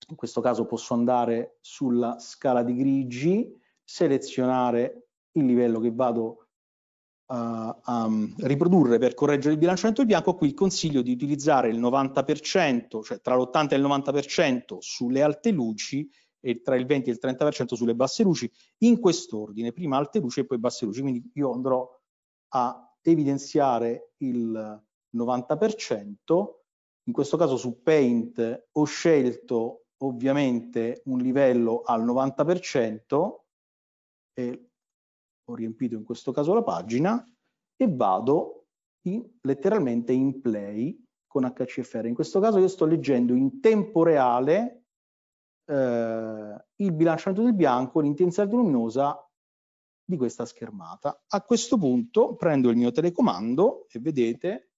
in questo caso posso andare sulla scala di grigi, selezionare il livello che vado a, a mm, riprodurre per correggere il bilanciamento del bianco, qui consiglio di utilizzare il 90%, cioè tra l'80 e il 90% sulle alte luci e tra il 20 e il 30% sulle basse luci, in quest'ordine, prima alte luci e poi basse luci, quindi io andrò a evidenziare il 90%, in questo caso su Paint ho scelto ovviamente un livello al 90% e ho riempito in questo caso la pagina e vado in, letteralmente in play con HCFR. In questo caso io sto leggendo in tempo reale eh, il bilanciamento del bianco, l'intensità luminosa di questa schermata. A questo punto prendo il mio telecomando e vedete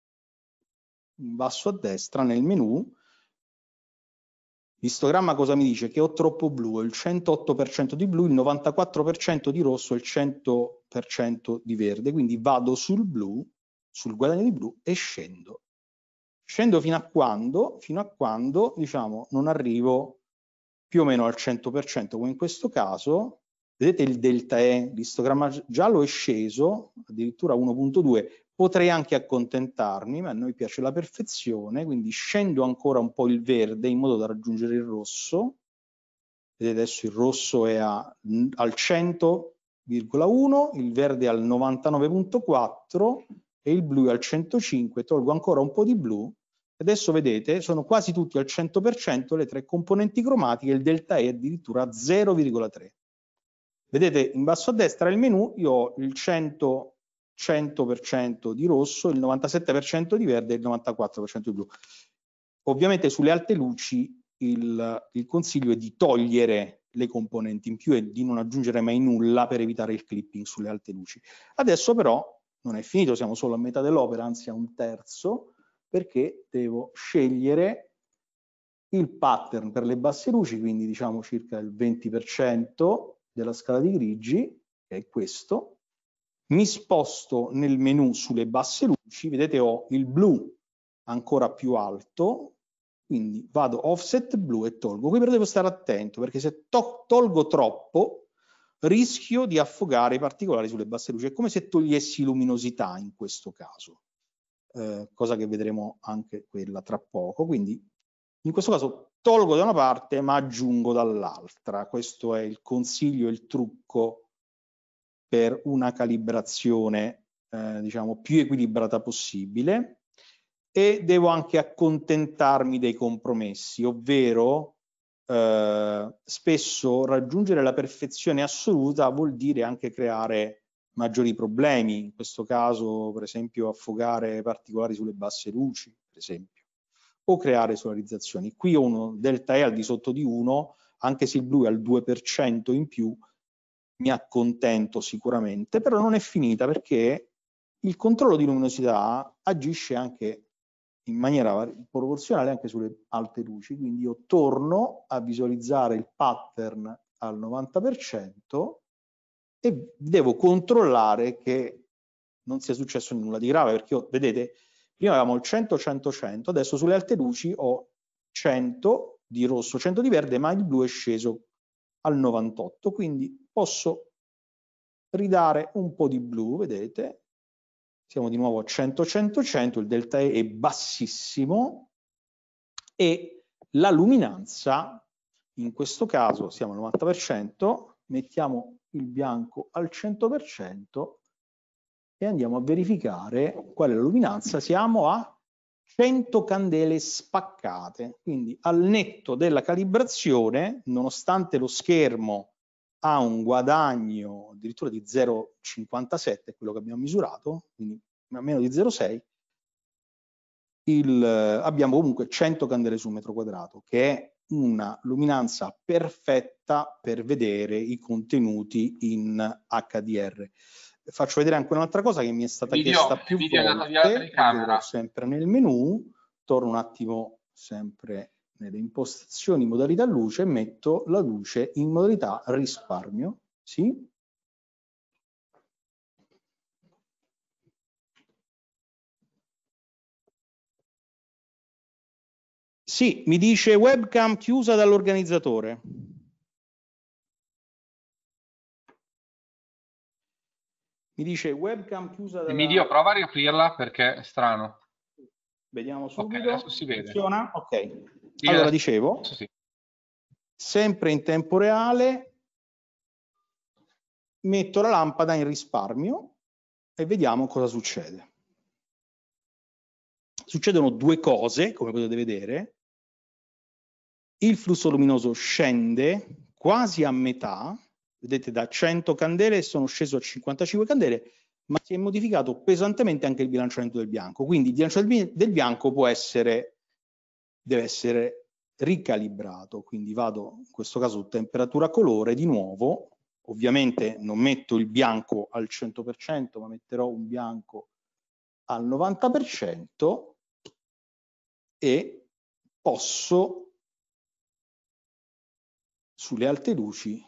va su a destra nel menu, l'istogramma cosa mi dice? Che ho troppo blu, il 108% di blu, il 94% di rosso e il 100% di verde, quindi vado sul blu, sul guadagno di blu e scendo. Scendo fino a quando? Fino a quando, diciamo, non arrivo più o meno al 100%, come in questo caso, vedete il delta E, l'istogramma giallo è sceso addirittura 1.2, potrei anche accontentarmi, ma a noi piace la perfezione, quindi scendo ancora un po' il verde in modo da raggiungere il rosso, vedete adesso il rosso è a, al 100,1, il verde è al 99,4 e il blu è al 105, tolgo ancora un po' di blu, adesso vedete sono quasi tutti al 100% le tre componenti cromatiche, il delta E addirittura a 0,3. Vedete in basso a destra il menu, io ho il 100 100% di rosso, il 97% di verde e il 94% di blu. Ovviamente sulle alte luci il, il consiglio è di togliere le componenti in più e di non aggiungere mai nulla per evitare il clipping sulle alte luci. Adesso però non è finito, siamo solo a metà dell'opera, anzi a un terzo, perché devo scegliere il pattern per le basse luci, quindi diciamo circa il 20% della scala di grigi, che è questo, mi sposto nel menu sulle basse luci, vedete ho il blu ancora più alto, quindi vado offset blu e tolgo. Qui però devo stare attento perché se to tolgo troppo rischio di affogare i particolari sulle basse luci. È come se togliessi luminosità in questo caso, eh, cosa che vedremo anche quella tra poco. Quindi in questo caso tolgo da una parte ma aggiungo dall'altra. Questo è il consiglio, il trucco per una calibrazione eh, diciamo più equilibrata possibile e devo anche accontentarmi dei compromessi, ovvero eh, spesso raggiungere la perfezione assoluta vuol dire anche creare maggiori problemi, in questo caso per esempio affogare particolari sulle basse luci, per esempio, o creare solarizzazioni. Qui ho uno delta E al di sotto di 1, anche se il blu è al 2% in più, mi accontento sicuramente, però non è finita perché il controllo di luminosità agisce anche in maniera proporzionale anche sulle alte luci, quindi io torno a visualizzare il pattern al 90% e devo controllare che non sia successo nulla di grave, perché io, vedete, prima avevamo il 100, 100, 100, adesso sulle alte luci ho 100 di rosso, 100 di verde, ma il blu è sceso al 98, quindi posso ridare un po' di blu, vedete? Siamo di nuovo a 100, 100, 100, il delta E è bassissimo e la luminanza, in questo caso siamo al 90%, mettiamo il bianco al 100% e andiamo a verificare qual è la luminanza, siamo a 100 candele spaccate, quindi al netto della calibrazione, nonostante lo schermo ha un guadagno addirittura di 0,57, quello che abbiamo misurato, quindi meno di 0,6, il, abbiamo comunque 100 candele su metro quadrato, che è una luminanza perfetta per vedere i contenuti in HDR faccio vedere anche un'altra cosa che mi è stata video, chiesta più video volte, video sempre nel menu, torno un attimo sempre nelle impostazioni modalità luce metto la luce in modalità risparmio, sì? Sì, mi dice webcam chiusa dall'organizzatore. Mi dice webcam chiusa dalla... Emilio, prova a riaprirla perché è strano. Vediamo subito. Okay, adesso si vede. Funziona? Ok. Allora, dicevo, sì. sempre in tempo reale, metto la lampada in risparmio e vediamo cosa succede. Succedono due cose, come potete vedere. Il flusso luminoso scende quasi a metà, vedete da 100 candele sono sceso a 55 candele, ma si è modificato pesantemente anche il bilanciamento del bianco. Quindi il bilanciamento del bianco può essere, deve essere ricalibrato, quindi vado in questo caso su temperatura colore di nuovo, ovviamente non metto il bianco al 100%, ma metterò un bianco al 90% e posso sulle alte luci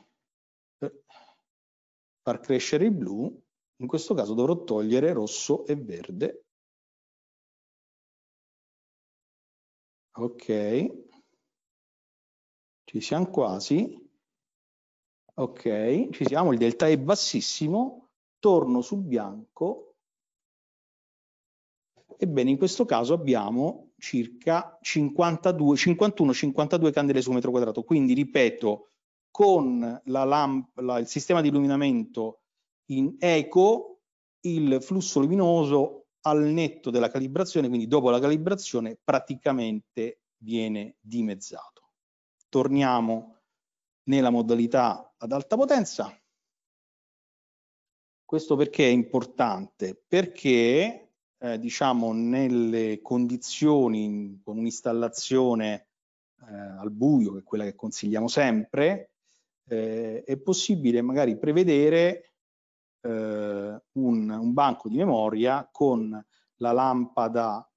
far crescere il blu, in questo caso dovrò togliere rosso e verde. Ok, ci siamo quasi. Ok, ci siamo, il delta è bassissimo, torno sul bianco. Ebbene, in questo caso abbiamo circa 52, 51-52 candele su metro quadrato, quindi ripeto, con la lamp- la, il sistema di illuminamento in eco il flusso luminoso al netto della calibrazione, quindi dopo la calibrazione praticamente viene dimezzato. Torniamo nella modalità ad alta potenza. Questo perché è importante? Perché eh, diciamo nelle condizioni con un'installazione eh, al buio, che è quella che consigliamo sempre, eh, è possibile magari prevedere eh, un, un, banco di memoria con la lampada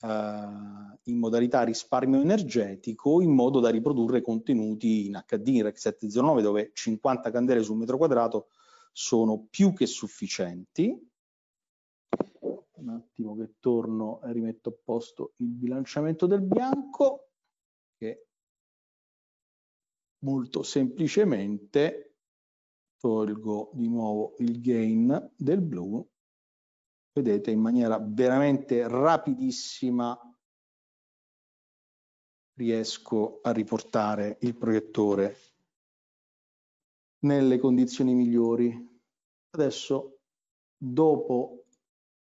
eh, in modalità risparmio energetico in modo da riprodurre contenuti in HD in REC 709 dove 50 candele su metro quadrato sono più che sufficienti un attimo che torno e rimetto a posto il bilanciamento del bianco che molto semplicemente tolgo di nuovo il gain del blu, vedete in maniera veramente rapidissima riesco a riportare il proiettore nelle condizioni migliori. Adesso, dopo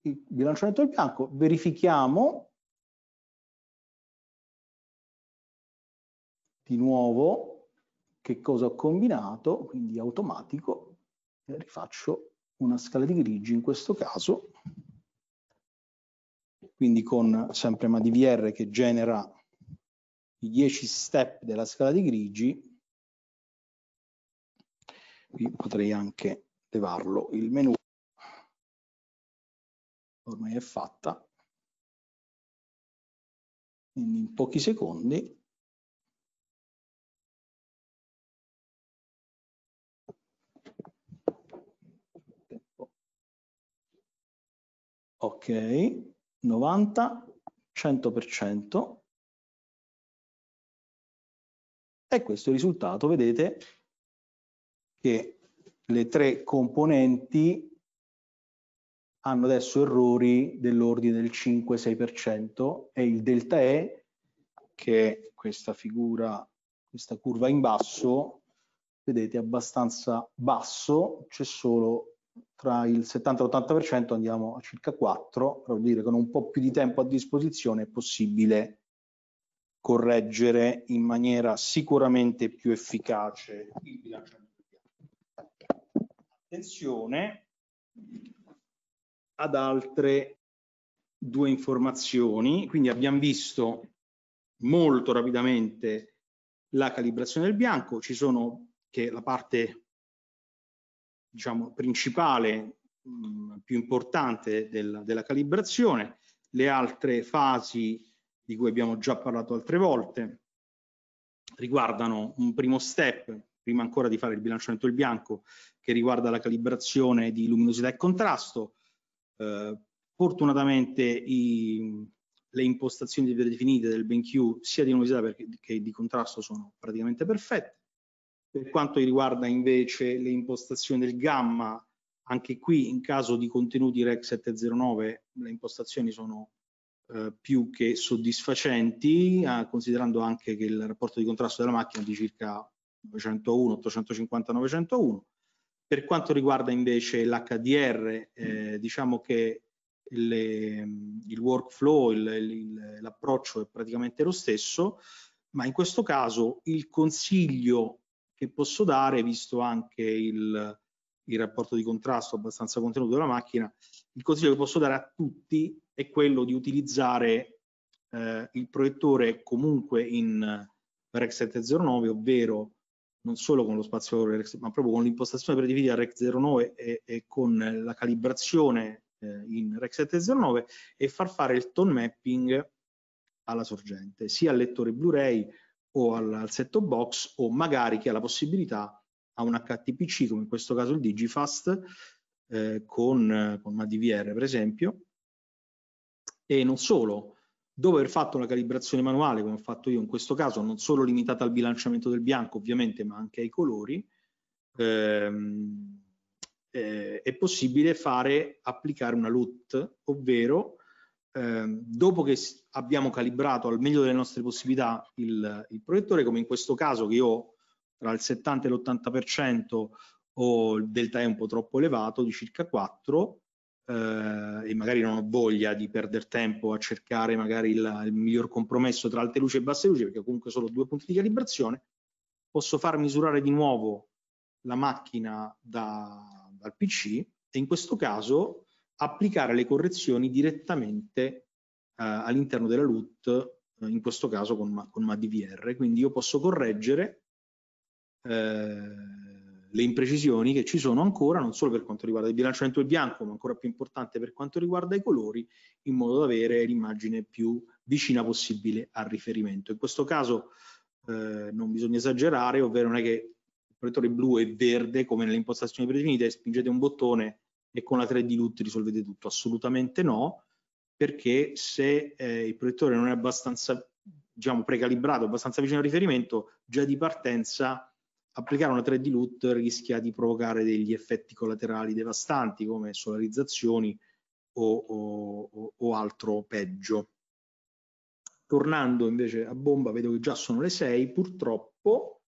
il bilanciamento del bianco, verifichiamo di nuovo che cosa ho combinato, quindi automatico, eh, rifaccio una scala di grigi in questo caso, quindi con sempre una DVR che genera i 10 step della scala di grigi, qui potrei anche levarlo il menu, ormai è fatta, quindi in pochi secondi Ok, 90, 100%. E questo è il risultato, vedete, che le tre componenti hanno adesso errori dell'ordine del 5-6% e il delta E, che è questa figura, questa curva in basso, vedete abbastanza basso, c'è solo tra il 70 e l'80% andiamo a circa 4, vuol dire che con un po' più di tempo a disposizione è possibile correggere in maniera sicuramente più efficace il bilanciamento. Attenzione ad altre due informazioni, quindi abbiamo visto molto rapidamente la calibrazione del bianco, ci sono che la parte diciamo, principale, mh, mm, più importante del, della calibrazione, le altre fasi di cui abbiamo già parlato altre volte riguardano un primo step, prima ancora di fare il bilanciamento del bianco, che riguarda la calibrazione di luminosità e contrasto. Eh, fortunatamente i, le impostazioni predefinite del BenQ sia di luminosità che di contrasto sono praticamente perfette. Per quanto riguarda invece le impostazioni del gamma, anche qui in caso di contenuti REC 709 le impostazioni sono eh, più che soddisfacenti, eh, considerando anche che il rapporto di contrasto della macchina è di circa 901, 850, 901. Per quanto riguarda invece l'HDR, eh, diciamo che le, il workflow, l'approccio è praticamente lo stesso, ma in questo caso il consiglio che posso dare, visto anche il, il rapporto di contrasto abbastanza contenuto della macchina, il consiglio che posso dare a tutti è quello di utilizzare eh, il proiettore comunque in REC 709, ovvero non solo con lo spazio REC, ma proprio con l'impostazione predivisa REC 09 e, e, con la calibrazione eh, in REC 709 e far fare il tone mapping alla sorgente, sia al lettore Blu-ray o al, al set box o magari chi ha la possibilità a un HTPC come in questo caso il Digifast eh, con, con una DVR per esempio e non solo dopo aver fatto una calibrazione manuale come ho fatto io in questo caso non solo limitata al bilanciamento del bianco ovviamente ma anche ai colori ehm, eh, è possibile fare applicare una LUT ovvero Ehm, dopo che abbiamo calibrato al meglio delle nostre possibilità il, il proiettore, come in questo caso che io tra il 70 e l'80% ho il delta E un po' troppo elevato, di circa 4, eh, e magari non ho voglia di perdere tempo a cercare magari il, il miglior compromesso tra alte luci e basse luci, perché comunque sono due punti di calibrazione, posso far misurare di nuovo la macchina da, dal PC e in questo caso applicare le correzioni direttamente eh, all'interno della LUT, eh, in questo caso con, con MADVR. Quindi io posso correggere eh, le imprecisioni che ci sono ancora, non solo per quanto riguarda il bilanciamento del bianco, ma ancora più importante per quanto riguarda i colori, in modo da avere l'immagine più vicina possibile al riferimento. In questo caso eh, non bisogna esagerare, ovvero non è che il proiettore blu e verde, come nelle impostazioni predefinite, spingete un bottone e con la 3D LUT risolvete tutto? Assolutamente no, perché se eh, il proiettore non è abbastanza diciamo, precalibrato, abbastanza vicino al riferimento, già di partenza applicare una 3D LUT rischia di provocare degli effetti collaterali devastanti come solarizzazioni o, o, o altro peggio. Tornando invece a bomba, vedo che già sono le 6 purtroppo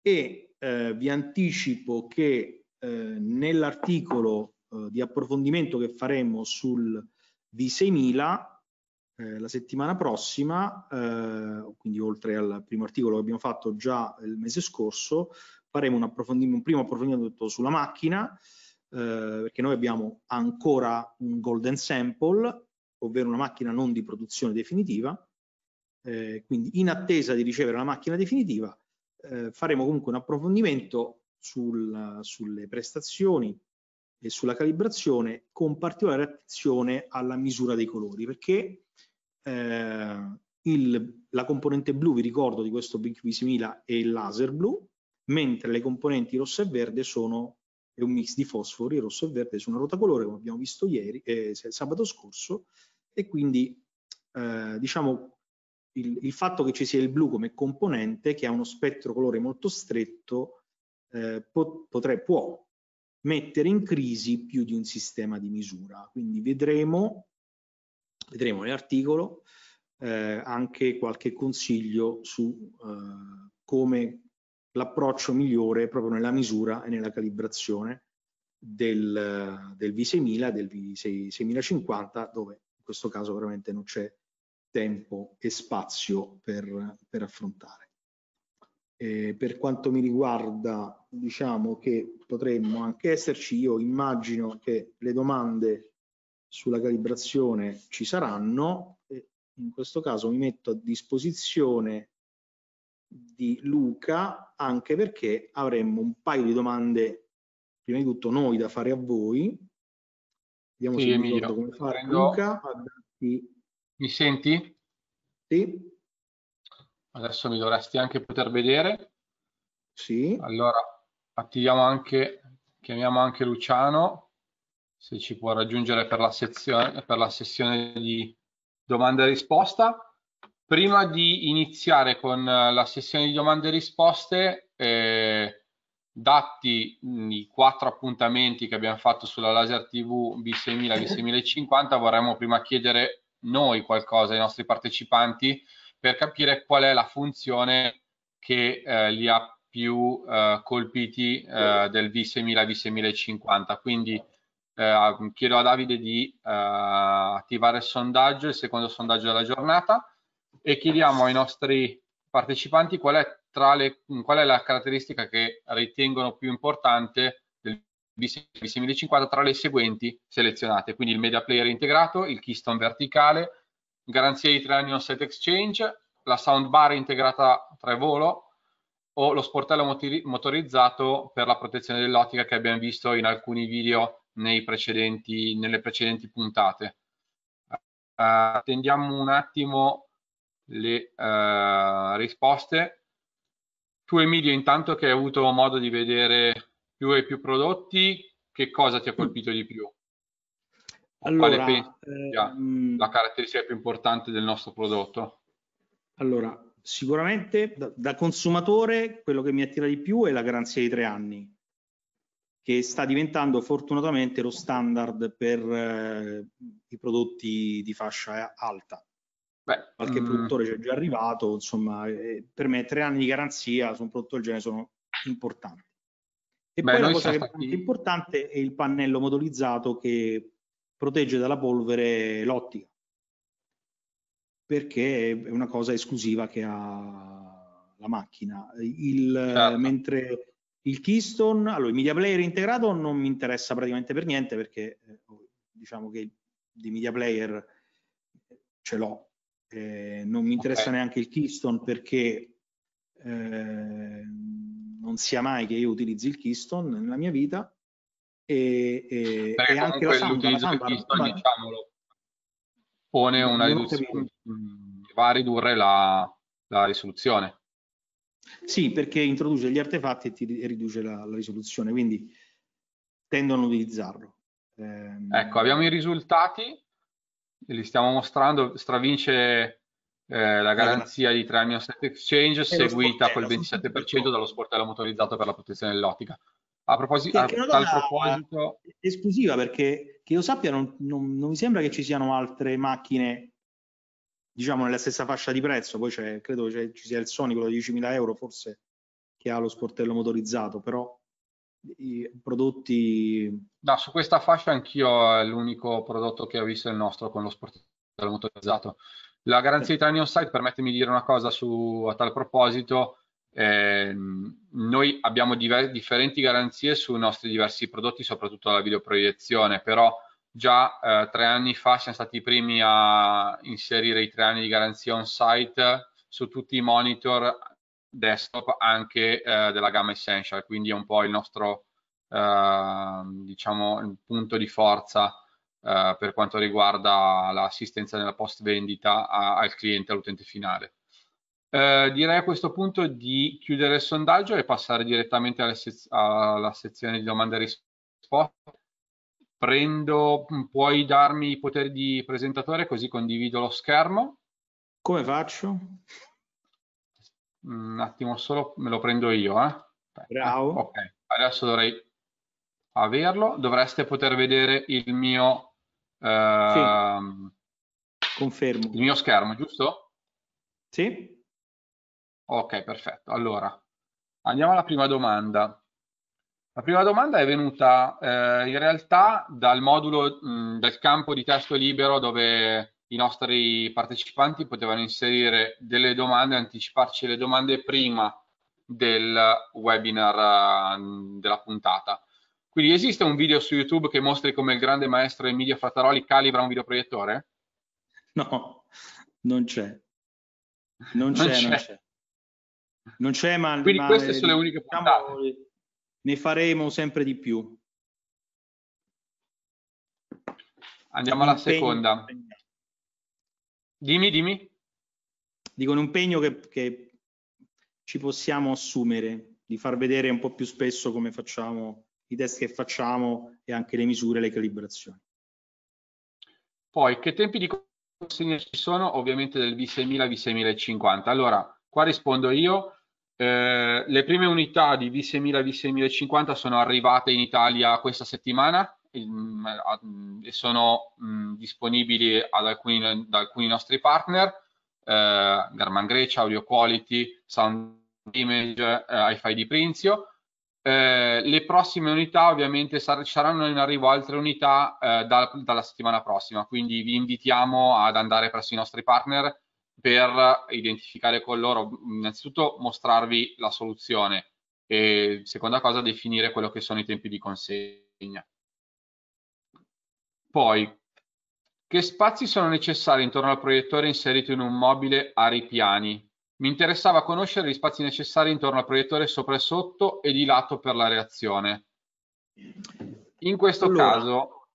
e eh, vi anticipo che eh, nell'articolo eh, di approfondimento che faremo sul V6000 eh, la settimana prossima, eh, quindi oltre al primo articolo che abbiamo fatto già il mese scorso, faremo un, approfondimento, un primo approfondimento sulla macchina, eh, perché noi abbiamo ancora un golden sample, ovvero una macchina non di produzione definitiva, quindi in attesa di ricevere la macchina definitiva faremo comunque un approfondimento sul, sulle prestazioni, e sulla calibrazione con particolare attenzione alla misura dei colori perché eh, il, la componente blu, vi ricordo, di questo Big 6000 è il laser blu, mentre le componenti rosso e verde sono è un mix di fosfori rosso e verde su una colore come abbiamo visto ieri, eh, sabato scorso, e quindi eh, diciamo il, il, fatto che ci sia il blu come componente, che ha uno spettro colore molto stretto, eh, pot, può mettere in crisi più di un sistema di misura. Quindi vedremo, vedremo nell'articolo eh, anche qualche consiglio su eh, come l'approccio migliore proprio nella misura e nella calibrazione del, del V6000 e del V6050 dove in questo caso veramente non c'è tempo e spazio per, per affrontare. Eh, per quanto mi riguarda, diciamo che potremmo anche esserci. Io immagino che le domande sulla calibrazione ci saranno. E in questo caso mi metto a disposizione di Luca anche perché avremmo un paio di domande, prima di tutto noi, da fare a voi. Vediamo sì, se mi ricordo come fare. Prendo... Luca, mi senti? Sì. Adesso mi dovresti anche poter vedere. Sì. Allora attiviamo anche, chiamiamo anche Luciano, se ci può raggiungere per la, sezione, per la sessione di domanda e risposta. Prima di iniziare con eh, la sessione di domande e risposte, eh, dati mm, i quattro appuntamenti che abbiamo fatto sulla Laser TV B6000 B6050, vorremmo prima chiedere noi qualcosa ai nostri partecipanti per capire qual è la funzione che eh, li ha più eh, colpiti eh, del V6000 V6050 quindi eh, um, chiedo a Davide di eh, attivare il sondaggio il secondo sondaggio della giornata e chiediamo ai nostri partecipanti qual è, le, mm, qual è la caratteristica che ritengono più importante del V6050 tra le seguenti selezionate quindi il media player integrato il keystone verticale garanzia di 3 anni offset exchange, la soundbar integrata tra volo o lo sportello motorizzato per la protezione dell'ottica che abbiamo visto in alcuni video precedenti, nelle precedenti puntate. Eh, attendiamo un attimo le uh, risposte. Tu Emilio, intanto che hai avuto modo di vedere più e più prodotti, che cosa ti ha colpito di più? Allora, pensi, ehm... la caratteristica più importante del nostro prodotto? Allora, sicuramente da, da, consumatore quello che mi attira di più è la garanzia di tre anni, che sta diventando fortunatamente lo standard per eh, i prodotti di fascia eh, alta. Beh, Qualche mh... Mm. produttore ci è già arrivato, insomma, eh, per me tre anni di garanzia su un prodotto del genere sono importanti. E Beh, poi la cosa che è importante è il pannello modulizzato che protegge dalla polvere l'ottica perché è una cosa esclusiva che ha la macchina. Il, certo. Mentre il Keystone, allora il media player integrato non mi interessa praticamente per niente perché eh, diciamo che di media player ce l'ho. Eh, non mi interessa okay. neanche il Keystone perché eh, non sia mai che io utilizzi il Keystone nella mia vita e, e, e anche la samba, la samba, pistola, la... diciamolo, pone una riduzione, va a ridurre la, la risoluzione. Sì, perché introduce gli artefatti e ti riduce la, la risoluzione, quindi tendono ad utilizzarlo. Eh, ecco, abbiamo i risultati, li stiamo mostrando, stravince eh, la garanzia di 3 al set exchange, seguita col 27% dallo sportello motorizzato per la protezione dell'ottica. A, proposi- a tal proposito... Eh, esclusiva perché, che io sappia, non, non, non mi sembra che ci siano altre macchine diciamo nella stessa fascia di prezzo, poi c'è, credo c'è, ci sia il Sony, quello di 10.000 euro forse, che ha lo sportello motorizzato, però i prodotti... No, su questa fascia anch'io è l'unico prodotto che ho visto il nostro con lo sportello motorizzato. La garanzia di Italian Site, permettetemi di dire una cosa su, a tal proposito, eh, noi abbiamo diver- differenti garanzie sui nostri diversi prodotti, soprattutto alla videoproiezione, però già eh, tre anni fa siamo stati i primi a inserire i tre anni di garanzia on-site su tutti i monitor desktop anche eh, della gamma Essential, quindi è un po' il nostro ehm, diciamo, il punto di forza eh, per quanto riguarda l'assistenza nella post vendita al cliente, all'utente finale. Eh, direi a questo punto di chiudere il sondaggio e passare direttamente alla, sez alla sezione di domande e risposte. Prendo, mm, puoi darmi i poteri di presentatore così condivido lo schermo? Come faccio? Mm, un attimo solo, me lo prendo io. Eh. Bravo. Ok, adesso dovrei averlo. Dovreste poter vedere il mio, eh, sì. Ehm, Confermo. il mio schermo, giusto? Sì. Ok, perfetto. Allora, andiamo alla prima domanda. La prima domanda è venuta eh, in realtà dal modulo mh, del campo di testo libero dove i nostri partecipanti potevano inserire delle domande, anticiparci le domande prima del webinar uh, della puntata. Quindi esiste un video su YouTube che mostri come il grande maestro Emilio Fattaroli calibra un videoproiettore? No, non c'è. Non c'è, non c'è. Non c'è, ma, Quindi ma queste le, sono le uniche diciamo, ne faremo sempre di più. Andiamo alla seconda. Dimmi, dimmi. Dico un impegno che, che, ci possiamo assumere, di far vedere un po' più spesso come facciamo i test che facciamo e anche le misure, le calibrazioni. Poi, che tempi di consegna ci sono? Ovviamente del V6000, V6050. Allora, qua rispondo io, eh, le prime unità di V6000 e V6050 sono arrivate in Italia questa settimana mm, mm, e sono mh, mm, disponibili ad alcuni, da alcuni nostri partner, eh, Garman Grecia, Audio Quality, Sound Image, eh, hi di Prinzio. Eh, le prossime unità ovviamente sar- saranno in arrivo altre unità eh, da- dalla settimana prossima, quindi vi invitiamo ad andare presso i nostri partner per identificare con loro, innanzitutto mostrarvi la soluzione e seconda cosa definire quello che sono i tempi di consegna. Poi, che spazi sono necessari intorno al proiettore inserito in un mobile a ripiani? Mi interessava conoscere gli spazi necessari intorno al proiettore sopra e sotto e di lato per la reazione. In questo allora, caso,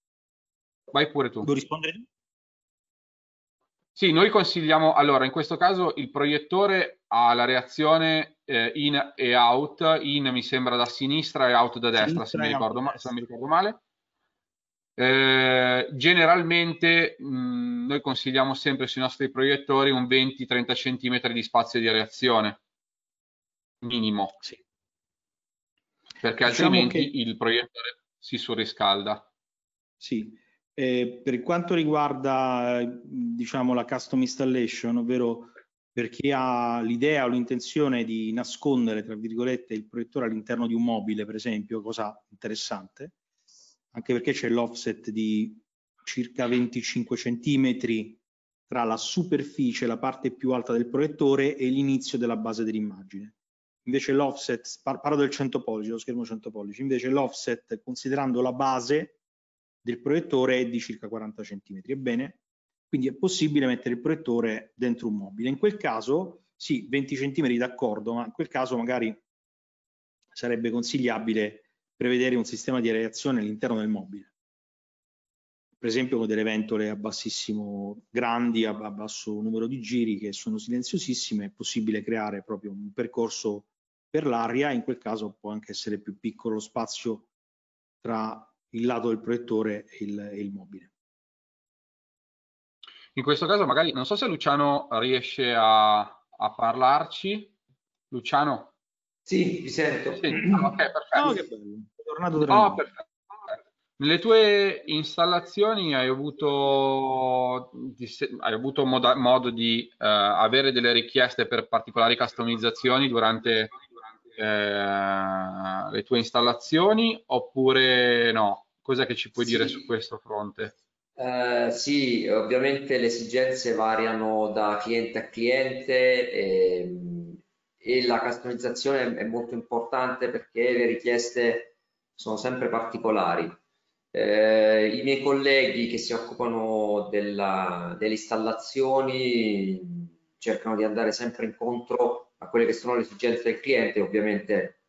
vai pure tu. Devo rispondere? Sì, noi consigliamo, allora in questo caso il proiettore ha la reazione eh, in e out, in mi sembra da sinistra e out da destra, se mi, ricordo, ma, se mi, ricordo, male. Eh, generalmente mh, mm, noi consigliamo sempre sui nostri proiettori un 20-30 cm di spazio di reazione minimo, sì. perché diciamo altrimenti che... il proiettore si surriscalda. Sì, eh, per quanto riguarda eh, diciamo, la custom installation, ovvero per chi ha l'idea o l'intenzione di nascondere, tra virgolette, il proiettore all'interno di un mobile, per esempio, cosa interessante, anche perché c'è l'offset di circa 25 cm tra la superficie, la parte più alta del proiettore e l'inizio della base dell'immagine. Invece l'offset, par parlo del 100 pollici, lo schermo 100 pollici, invece l'offset, considerando la base, del proiettore è di circa 40 cm. Ebbene, quindi è possibile mettere il proiettore dentro un mobile. In quel caso, sì, 20 cm d'accordo, ma in quel caso magari sarebbe consigliabile prevedere un sistema di areazione all'interno del mobile. Per esempio con delle ventole a bassissimo, grandi, a basso numero di giri che sono silenziosissime, è possibile creare proprio un percorso per l'aria, in quel caso può anche essere più piccolo lo spazio tra il lato del proiettore e il, e il mobile. In questo caso magari, non so se Luciano riesce a, a parlarci. Luciano? Sì, vi sento. Sì, ah, ok, perfetto. Oh, che bello. Tornato tra oh, perfetto. Nelle tue installazioni hai avuto, hai avuto moda, modo di uh, avere delle richieste per particolari customizzazioni durante uh, le tue installazioni oppure no? Cosa che ci puoi sì. dire su questo fronte? Eh, sì, ovviamente le esigenze variano da cliente a cliente e, ehm, e, la customizzazione è molto importante perché le richieste sono sempre particolari. Eh, I miei colleghi che si occupano della, delle installazioni cercano di andare sempre incontro a quelle che sono le esigenze del cliente, ovviamente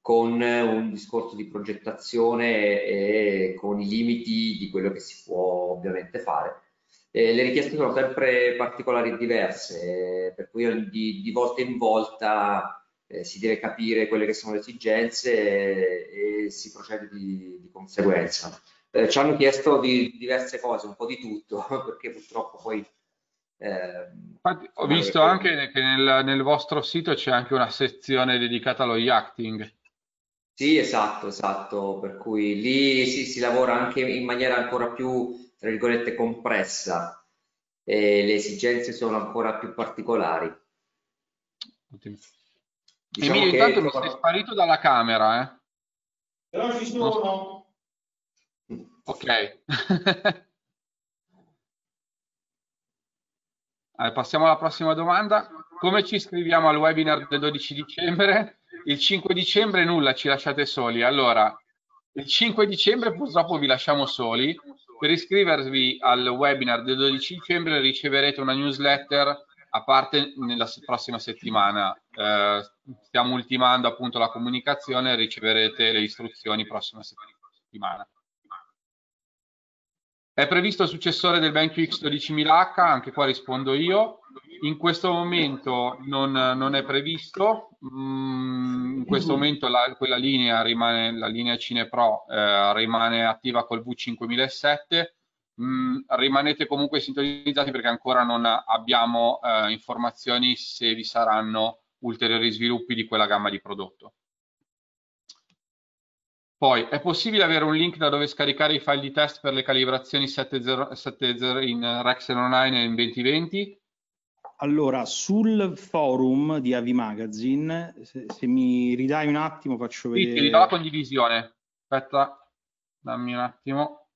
con eh, un discorso di progettazione e con i limiti di quello che si può ovviamente fare. Eh, le richieste sono sempre particolari e diverse, eh, per cui di, di volta in volta eh, si deve capire quelle che sono le esigenze e, eh, e si procede di, di conseguenza. Eh, ci hanno chiesto di diverse cose, un po' di tutto, perché purtroppo poi... Eh, Infatti, ho visto anche che nel, nel vostro sito c'è anche una sezione dedicata allo yachting. Sì, esatto, esatto, per cui lì sì, si lavora anche in maniera ancora più, tra virgolette, compressa e le esigenze sono ancora più particolari. Ottimo. Diciamo Emilio, che... intanto sei sparito dalla camera, eh? Però ci sono. Ok. allora, passiamo alla prossima domanda. Come ci iscriviamo al webinar del 12 dicembre? il 5 dicembre nulla, ci lasciate soli. Allora, il 5 dicembre purtroppo vi lasciamo soli. Per iscrivervi al webinar del 12 dicembre riceverete una newsletter a parte nella prossima settimana. Eh, stiamo ultimando appunto la comunicazione, riceverete le istruzioni prossima settimana. È previsto il successore del BenQX 12000H, anche qua rispondo io in questo momento non, non è previsto, mm, in questo momento la, quella linea rimane, la linea Cinepro eh, rimane attiva col V5007, mm, rimanete comunque sintonizzati perché ancora non abbiamo eh, informazioni se vi saranno ulteriori sviluppi di quella gamma di prodotto. Poi è possibile avere un link da dove scaricare i file di test per le calibrazioni 7.0 in Rexel Online in 2020? Allora, sul forum di Avi Magazine, se, se, mi ridai un attimo faccio vedere... Sì, ti ridò la condivisione. Aspetta, dammi un attimo.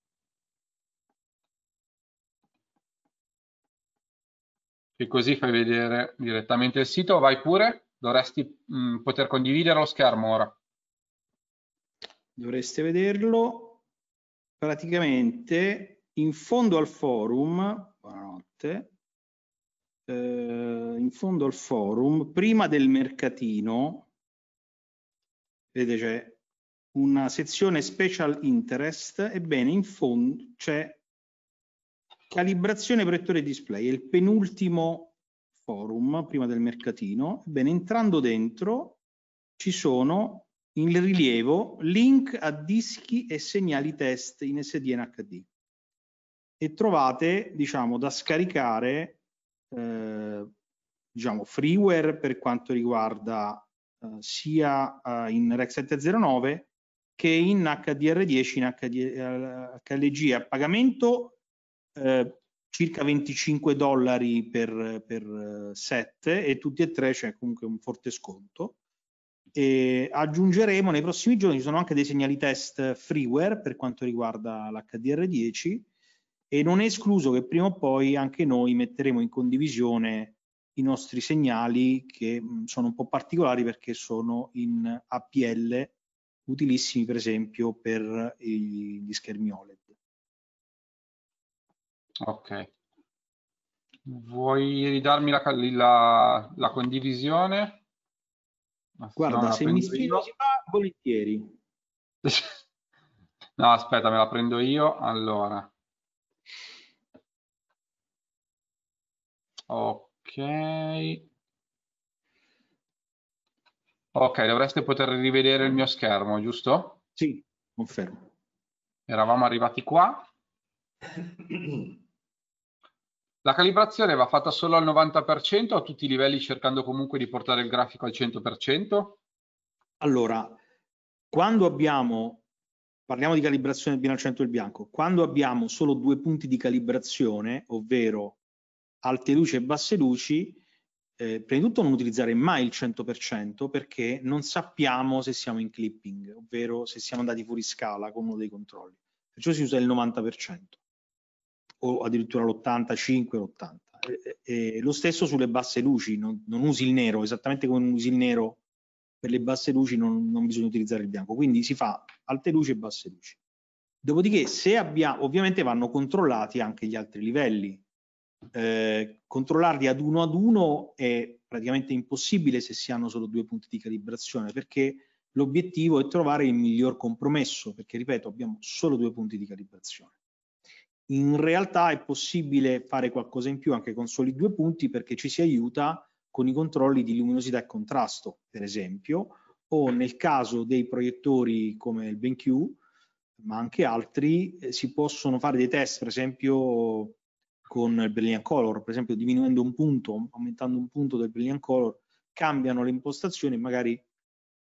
E così fai vedere direttamente il sito. Vai pure, dovresti mh, mm, poter condividere lo schermo ora. Dovreste vederlo. Praticamente in fondo al forum, buonanotte, eh, in fondo al forum, prima del mercatino, vedete c'è una sezione special interest, ebbene in fondo c'è calibrazione proiettore display, è il penultimo forum prima del mercatino, ebbene entrando dentro ci sono in rilievo link a dischi e segnali test in SD HD e trovate diciamo da scaricare eh, diciamo, freeware per quanto riguarda eh, sia eh, in REC 709 che in HDR10, in HD, HLG eh, a pagamento eh, circa 25 dollari per, per eh, set e tutti e tre c'è comunque un forte sconto. E aggiungeremo nei prossimi giorni, ci sono anche dei segnali test freeware per quanto riguarda l'HDR10 e non è escluso che prima o poi anche noi metteremo in condivisione i nostri segnali che sono un po' particolari perché sono in APL utilissimi per esempio per gli schermi OLED. Ok. Vuoi ridarmi la, la, la condivisione? Ma Guarda, se, se mi sfido si fa volentieri. no, aspetta, me la prendo io. Allora. Ok. Ok, dovreste poter rivedere il mio schermo, giusto? Sì, confermo. Eravamo arrivati qua. La calibrazione va fatta solo al 90% o a tutti i livelli cercando comunque di portare il grafico al 100%? Allora, quando abbiamo, parliamo di calibrazione del bilanciamento del bianco, quando abbiamo solo due punti di calibrazione, ovvero alte luci e basse luci, eh, prima di tutto non utilizzare mai il 100% perché non sappiamo se siamo in clipping, ovvero se siamo andati fuori scala con uno dei controlli. Perciò si usa il 90% o addirittura l'85, l'80. lo stesso sulle basse luci, non, non, usi il nero, esattamente come non usi il nero per le basse luci non, non bisogna utilizzare il bianco, quindi si fa alte luci e basse luci. Dopodiché se abbiamo, ovviamente vanno controllati anche gli altri livelli, eh, controllarli ad uno ad uno è praticamente impossibile se si hanno solo due punti di calibrazione perché l'obiettivo è trovare il miglior compromesso perché ripeto abbiamo solo due punti di calibrazione in realtà è possibile fare qualcosa in più anche con soli due punti perché ci si aiuta con i controlli di luminosità e contrasto per esempio o nel caso dei proiettori come il BenQ ma anche altri eh, si possono fare dei test per esempio con il brilliant color, per esempio diminuendo un punto, aumentando un punto del brilliant color, cambiano le impostazioni e magari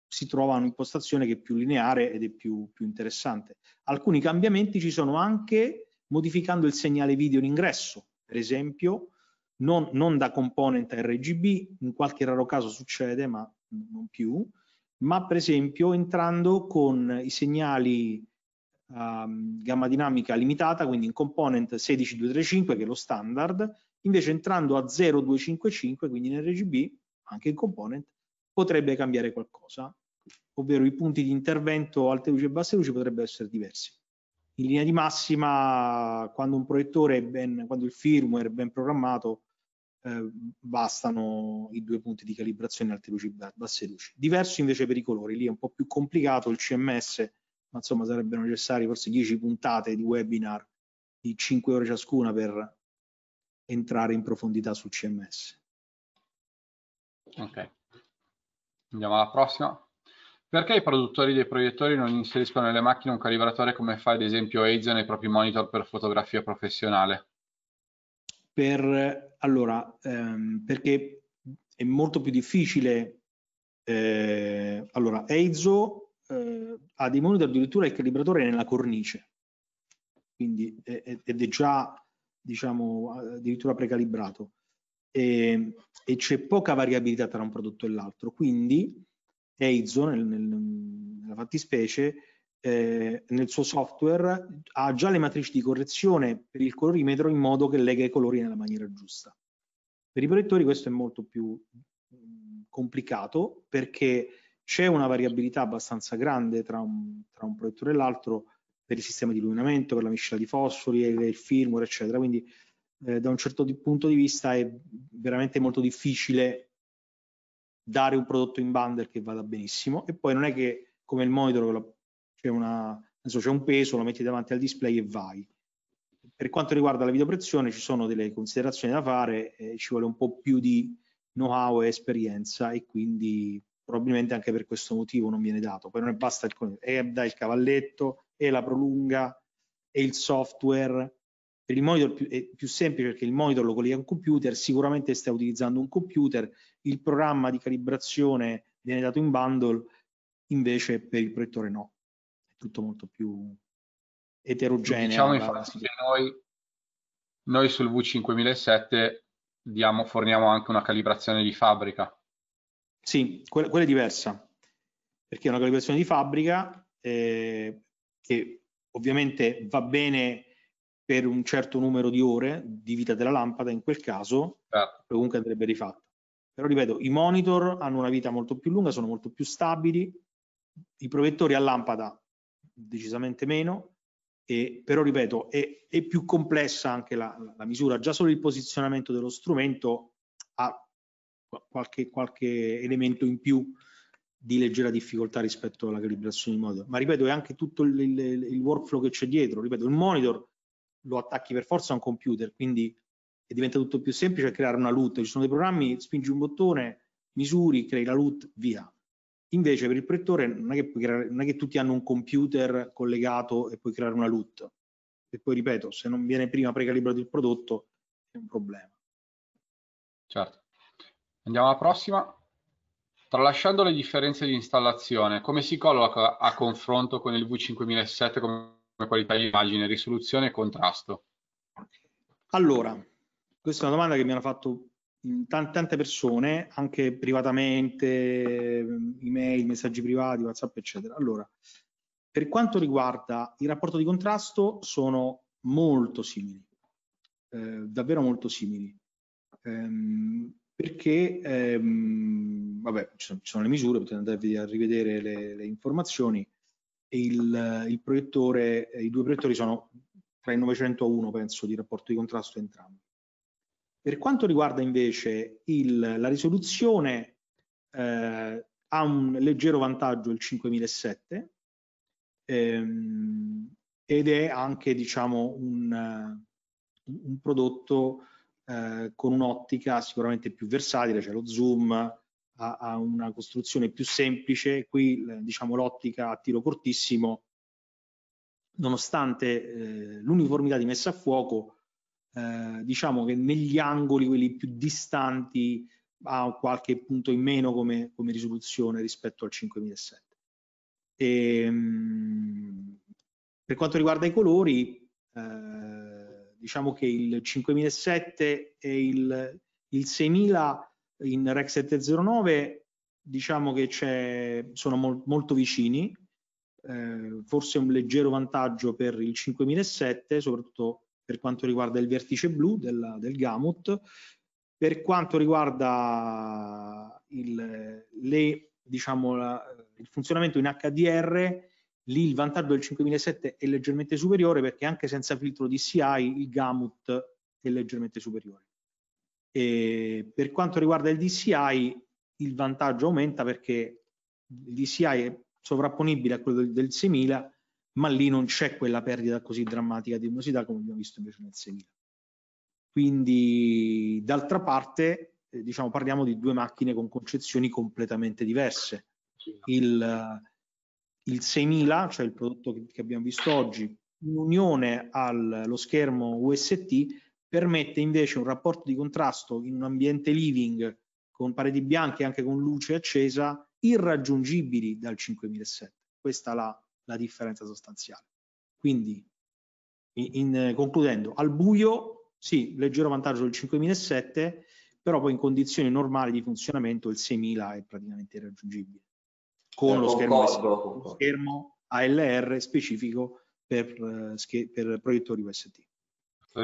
si trova un'impostazione che è più lineare ed è più, più interessante. Alcuni cambiamenti ci sono anche modificando il segnale video in ingresso, per esempio non, non, da component a RGB, in qualche raro caso succede, ma non più, ma per esempio entrando con i segnali Ehm, gamma dinamica limitata, quindi in component 16235 che è lo standard, invece entrando a 0255, quindi in RGB, anche in component, potrebbe cambiare qualcosa, ovvero i punti di intervento alte luci e basse luci potrebbero essere diversi. In linea di massima, quando un proiettore è ben, quando il firmware è ben programmato, eh, bastano i due punti di calibrazione alte luci e basse luci. Diverso invece per i colori, lì è un po' più complicato, il CMS ma insomma sarebbero necessarie forse 10 puntate di webinar di 5 ore ciascuna per entrare in profondità sul CMS. Ok, andiamo alla prossima. Perché i produttori dei proiettori non inseriscono nelle macchine un calibratore come fa ad esempio Eizo nei propri monitor per fotografia professionale? Per, allora, ehm, perché è molto più difficile. Eh, allora, Eizo eh, ha dei monitor addirittura il calibratore nella cornice, quindi è, è, ed è già diciamo addirittura precalibrato e, ehm, e c'è poca variabilità tra un prodotto e l'altro, quindi EIZO nel, nel, nella fattispecie eh, nel suo software ha già le matrici di correzione per il colorimetro in modo che lega i colori nella maniera giusta. Per i proiettori questo è molto più mm, complicato perché c'è una variabilità abbastanza grande tra un, tra un proiettore e l'altro per il sistema di illuminamento, per la miscela di fosfori, il firmware, eccetera. Quindi eh, da un certo di, punto di vista è veramente molto difficile dare un prodotto in bundle che vada benissimo e poi non è che come il monitor c'è, una, un peso, lo metti davanti al display e vai. Per quanto riguarda la videopressione ci sono delle considerazioni da fare, eh, ci vuole un po' più di know-how e esperienza e quindi probabilmente anche per questo motivo non viene dato. Poi non è basta il è dà il cavalletto, e la prolunga, e il software. Per il monitor è più semplice perché il monitor lo collega a un computer, sicuramente stai utilizzando un computer, il programma di calibrazione viene dato in bundle, invece per il proiettore no. È tutto molto più eterogeneo. Diciamo infatti che noi, noi sul V5007 diamo, forniamo anche una calibrazione di fabbrica sì, quella, quella è diversa, perché è una calibrazione di fabbrica eh, che ovviamente va bene per un certo numero di ore di vita della lampada in quel caso ah. comunque andrebbe rifatta però ripeto i monitor hanno una vita molto più lunga sono molto più stabili i provettori a lampada decisamente meno e, però ripeto è, è più complessa anche la, la misura già solo il posizionamento dello strumento qualche, qualche elemento in più di leggera difficoltà rispetto alla calibrazione di monitor. Ma ripeto, è anche tutto il, il, il workflow che c'è dietro. Ripeto, il monitor lo attacchi per forza a un computer, quindi diventa tutto più semplice creare una LUT. Ci sono dei programmi, spingi un bottone, misuri, crei la LUT, via. Invece per il proiettore non è, che creare, non è che tutti hanno un computer collegato e puoi creare una LUT. E poi ripeto, se non viene prima precalibrato il prodotto è un problema. Certo. Andiamo alla prossima. Tralasciando le differenze di installazione, come si colloca a confronto con il V5007 come qualità di immagine, risoluzione e contrasto? Allora, questa è una domanda che mi hanno fatto tante, tante persone, anche privatamente, eh, email, messaggi privati, WhatsApp, eccetera. Allora, per quanto riguarda il rapporto di contrasto, sono molto simili, eh, davvero molto simili. Eh, perché ehm, vabbè, ci sono, ci sono, le misure, potete andare a rivedere le, le informazioni il, il, proiettore, i due proiettori sono tra i 901, penso di rapporto di contrasto entrambi. Per quanto riguarda invece il, la risoluzione eh, ha un leggero vantaggio il 5007 ehm, ed è anche diciamo un, un prodotto eh, con un'ottica sicuramente più versatile, cioè lo zoom ha, ha una costruzione più semplice, qui diciamo l'ottica a tiro cortissimo, nonostante eh, l'uniformità di messa a fuoco, eh, diciamo che negli angoli, quelli più distanti, ha qualche punto in meno come, come risoluzione rispetto al 5007. E, ehm, per quanto riguarda i colori, eh, diciamo che il 5007 e il, il 6000 in REC 709 diciamo che sono mol, molto vicini, eh, forse un leggero vantaggio per il 5007, soprattutto per quanto riguarda il vertice blu del, del gamut. Per quanto riguarda il, le, diciamo, la, il funzionamento in HDR, lì il vantaggio del 5007 è leggermente superiore perché anche senza filtro DCI il gamut è leggermente superiore. E per quanto riguarda il DCI il vantaggio aumenta perché il DCI è sovrapponibile a quello del 6000 ma lì non c'è quella perdita così drammatica di luminosità come abbiamo visto invece nel 6000. Quindi d'altra parte eh, diciamo parliamo di due macchine con concezioni completamente diverse. Il, il 6000, cioè il prodotto che, abbiamo visto oggi, in unione allo schermo UST, permette invece un rapporto di contrasto in un ambiente living con pareti bianche e anche con luce accesa irraggiungibili dal 5007. Questa è la, la differenza sostanziale. Quindi, in, in, concludendo, al buio, sì, leggero vantaggio del 5007, però poi in condizioni normali di funzionamento il 6000 è praticamente irraggiungibile con eh, lo schermo, lo schermo, ALR specifico per, eh, per proiettori UST. Eh,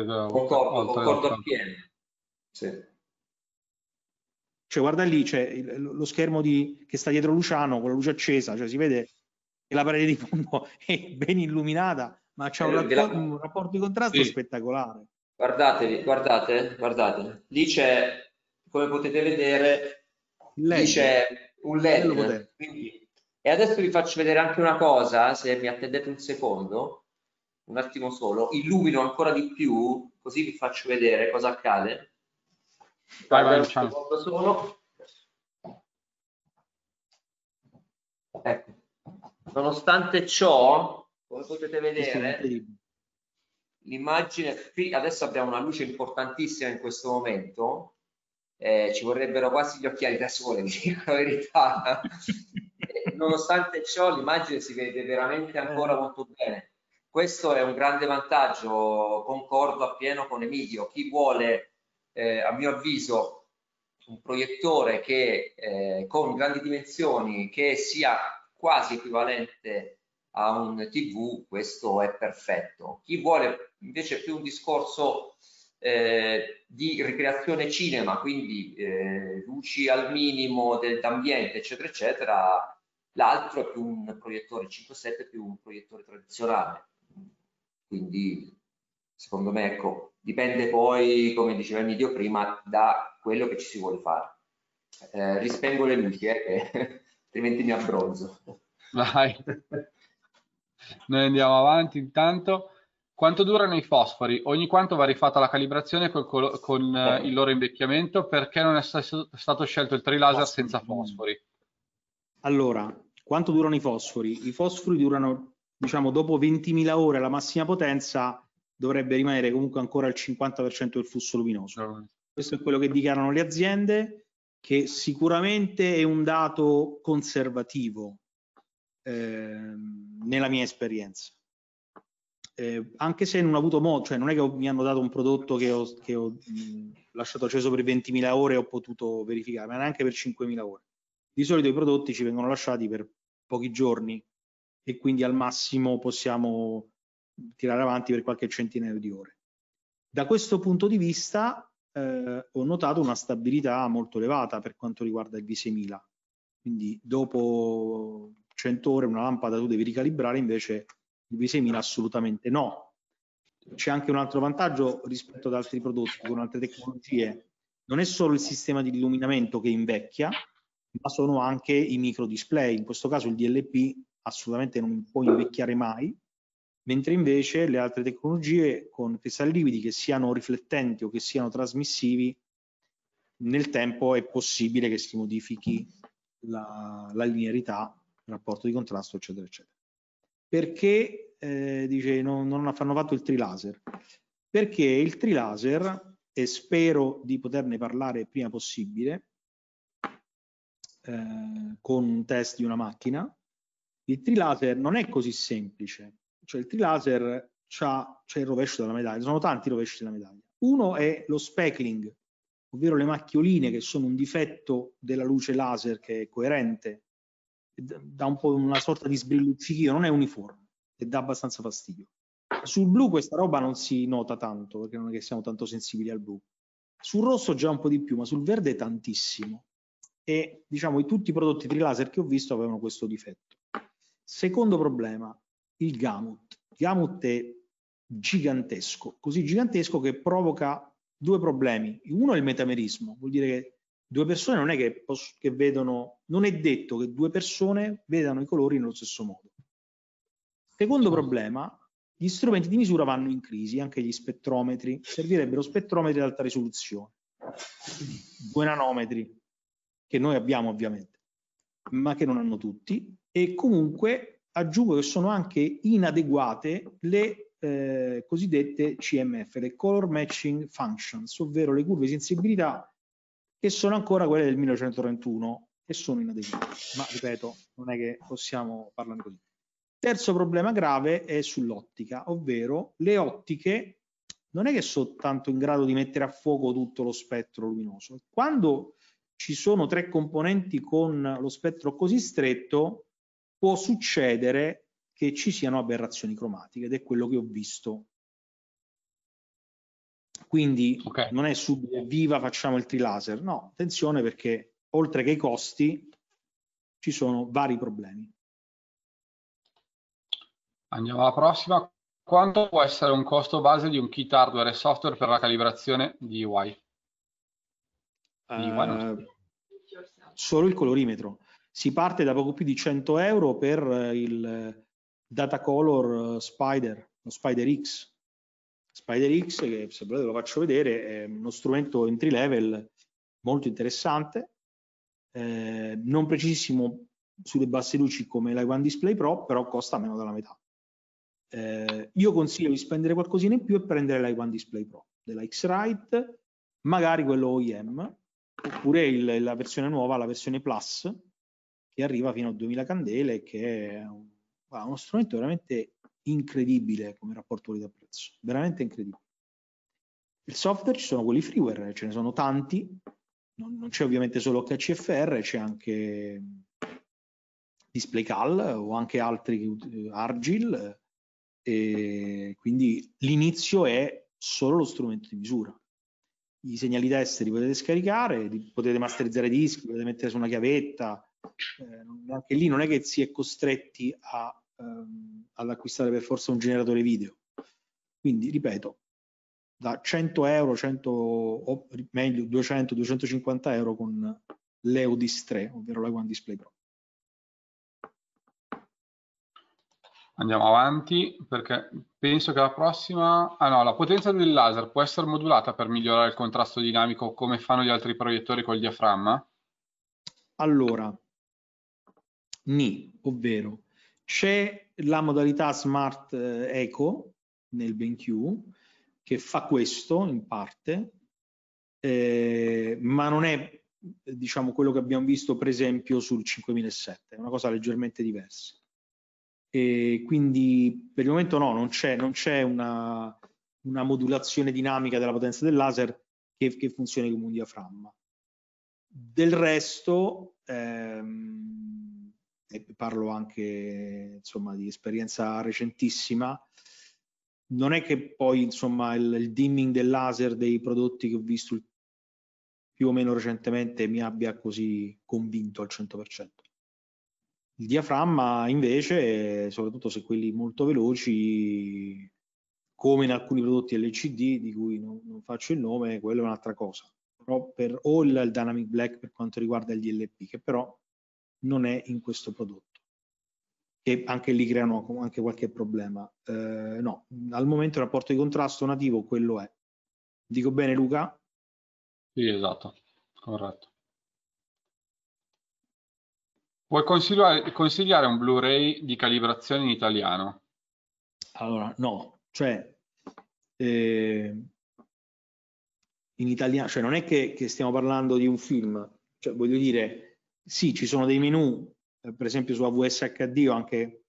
concordo, concordo appieno. Sì. Cioè, guarda lì, c'è lo schermo di, che sta dietro Luciano con la luce accesa, cioè si vede che la parete di fondo è ben illuminata, ma c'è un, eh, rapporto, un, rapporto di contrasto sì. spettacolare. Guardatevi, guardate, guardate, lì c'è, come potete vedere, lì c'è un LED, quindi e adesso vi faccio vedere anche una cosa, se mi attendete un secondo, un attimo solo, illumino ancora di più, così vi faccio vedere cosa accade. Vai, vai, un solo. Ecco. Nonostante ciò, come potete vedere, l'immagine qui adesso abbiamo una luce importantissima in questo momento. Eh, ci vorrebbero quasi gli occhiali da sole, dico la verità. nonostante ciò l'immagine si vede veramente ancora eh. molto bene. Questo è un grande vantaggio, concordo appieno con Emilio. Chi vuole, eh, a mio avviso, un proiettore che, eh, con grandi dimensioni, che sia quasi equivalente a un TV, questo è perfetto. Chi vuole invece più un discorso eh, di ricreazione cinema, quindi eh, luci al minimo dell'ambiente, eccetera, eccetera, l'altro è più un proiettore 5.7 più un proiettore tradizionale. Quindi secondo me ecco, dipende poi, come diceva Nidio prima, da quello che ci si vuole fare. Eh, rispengo le luci, eh, che, altrimenti mi abbronzo. Vai. Noi andiamo avanti intanto. Quanto durano i fosfori? Ogni quanto va rifatta la calibrazione col, col, con eh, il loro invecchiamento? Perché non è stato scelto il trilaser senza fosfori? Allora, quanto durano i fosfori? I fosfori durano, diciamo, dopo 20.000 ore alla massima potenza dovrebbe rimanere comunque ancora il 50% del flusso luminoso. Certo. Questo è quello che dichiarano le aziende, che sicuramente è un dato conservativo eh, nella mia esperienza. Eh, anche se non ho avuto modo, cioè non è che ho, mi hanno dato un prodotto che ho, che ho mh, lasciato acceso per 20.000 ore e ho potuto verificare, ma neanche per 5.000 ore. Di solito i prodotti ci vengono lasciati per pochi giorni e quindi al massimo possiamo tirare avanti per qualche centinaio di ore. Da questo punto di vista eh, ho notato una stabilità molto elevata per quanto riguarda il V6000. Quindi dopo 100 ore una lampada tu devi ricalibrare, invece il V6000 assolutamente no. C'è anche un altro vantaggio rispetto ad altri prodotti con altre tecnologie. Non è solo il sistema di illuminamento che invecchia, ma sono anche i micro display. In questo caso il DLP assolutamente non può invecchiare mai, mentre invece le altre tecnologie con cristalli liquidi che siano riflettenti o che siano trasmissivi, nel tempo è possibile che si modifichi la, la linearità, il rapporto di contrasto, eccetera, eccetera. Perché eh, dice, non, non hanno fatto il trilaser? Perché il trilaser, e spero di poterne parlare prima possibile, eh, con un test di una macchina, il trilaser non è così semplice, cioè il trilaser c'è il rovescio della medaglia, sono tanti i rovesci della medaglia. Uno è lo speckling, ovvero le macchioline che sono un difetto della luce laser che è coerente, dà un po' una sorta di sbrilluzzichio, non è uniforme e dà abbastanza fastidio. Sul blu questa roba non si nota tanto perché non è che siamo tanto sensibili al blu. Sul rosso già un po' di più, ma sul verde tantissimo e diciamo tutti i prodotti trilaser che ho visto avevano questo difetto. Secondo problema, il gamut. Il gamut è gigantesco, così gigantesco che provoca due problemi. Uno è il metamerismo, vuol dire che due persone non è che, che vedono, non è detto che due persone vedano i colori nello stesso modo. Secondo problema, gli strumenti di misura vanno in crisi, anche gli spettrometri, servirebbero spettrometri ad alta risoluzione, due nanometri, che noi abbiamo ovviamente, ma che non hanno tutti, e comunque aggiungo che sono anche inadeguate le eh, cosiddette CMF, le Color Matching Functions, ovvero le curve di sensibilità che sono ancora quelle del 1931 e sono inadeguate, ma ripeto, non è che possiamo parlare così. Terzo problema grave è sull'ottica, ovvero le ottiche non è che sono tanto in grado di mettere a fuoco tutto lo spettro luminoso. Quando ci sono tre componenti con lo spettro così stretto, può succedere che ci siano aberrazioni cromatiche ed è quello che ho visto. Quindi okay. non è subito viva facciamo il trilaser, no, attenzione perché oltre che i costi ci sono vari problemi. Andiamo alla prossima. Quanto può essere un costo base di un kit hardware e software per la calibrazione di UI? Eh, solo il colorimetro. Si parte da poco più di 100 euro per eh, il eh, Data Color Spider, lo Spider X. Spider X, che se volete lo faccio vedere, è uno strumento entry level molto interessante, eh, non precisissimo sulle basse luci come la One Display Pro, però costa meno della metà. Eh, io consiglio di spendere qualcosina in più e prendere la One Display Pro della X-Rite, magari quello OEM, oppure il, la versione nuova, la versione Plus, che arriva fino a 2000 candele, che è un, uno strumento veramente incredibile come rapporto qualità-prezzo, veramente incredibile. Il software ci sono quelli freeware, ce ne sono tanti, non, non c'è ovviamente solo HCFR, c'è anche DisplayCal o anche altri eh, Argil, eh, e quindi l'inizio è solo lo strumento di misura i segnali test li potete scaricare, li potete masterizzare i dischi, potete mettere su una chiavetta, eh, anche lì non è che si è costretti a, ehm, ad acquistare per forza un generatore video. Quindi, ripeto, da 100 euro, 100, o meglio 200-250 euro con l'EODIS 3, ovvero la One Display Pro. Andiamo avanti perché penso che la prossima... Ah no, la potenza del laser può essere modulata per migliorare il contrasto dinamico come fanno gli altri proiettori col diaframma? Allora, ni, ovvero c'è la modalità Smart eh, Eco nel BenQ che fa questo in parte, eh, ma non è diciamo quello che abbiamo visto per esempio sul 5007, è una cosa leggermente diversa. E quindi per il momento no, non c'è, una, una, modulazione dinamica della potenza del laser che, che funzioni come un diaframma. Del resto, ehm, e parlo anche insomma, di esperienza recentissima, non è che poi insomma, il, il, dimming del laser dei prodotti che ho visto più o meno recentemente mi abbia così convinto al 100%. Il diaframma invece, soprattutto se quelli molto veloci, come in alcuni prodotti LCD di cui non, non faccio il nome, quello è un'altra cosa. Però per o il, il Dynamic Black per quanto riguarda gli LP, che però non è in questo prodotto che anche lì creano anche qualche problema. Eh, no, al momento il rapporto di contrasto nativo quello è. Dico bene Luca? Sì, esatto, corretto. Vuoi consigliare, consigliare un Blu-ray di calibrazione in italiano? Allora, no, cioè, eh, in italiano, cioè non è che, che, stiamo parlando di un film, cioè voglio dire, sì, ci sono dei menu, eh, per esempio su AVSHD o anche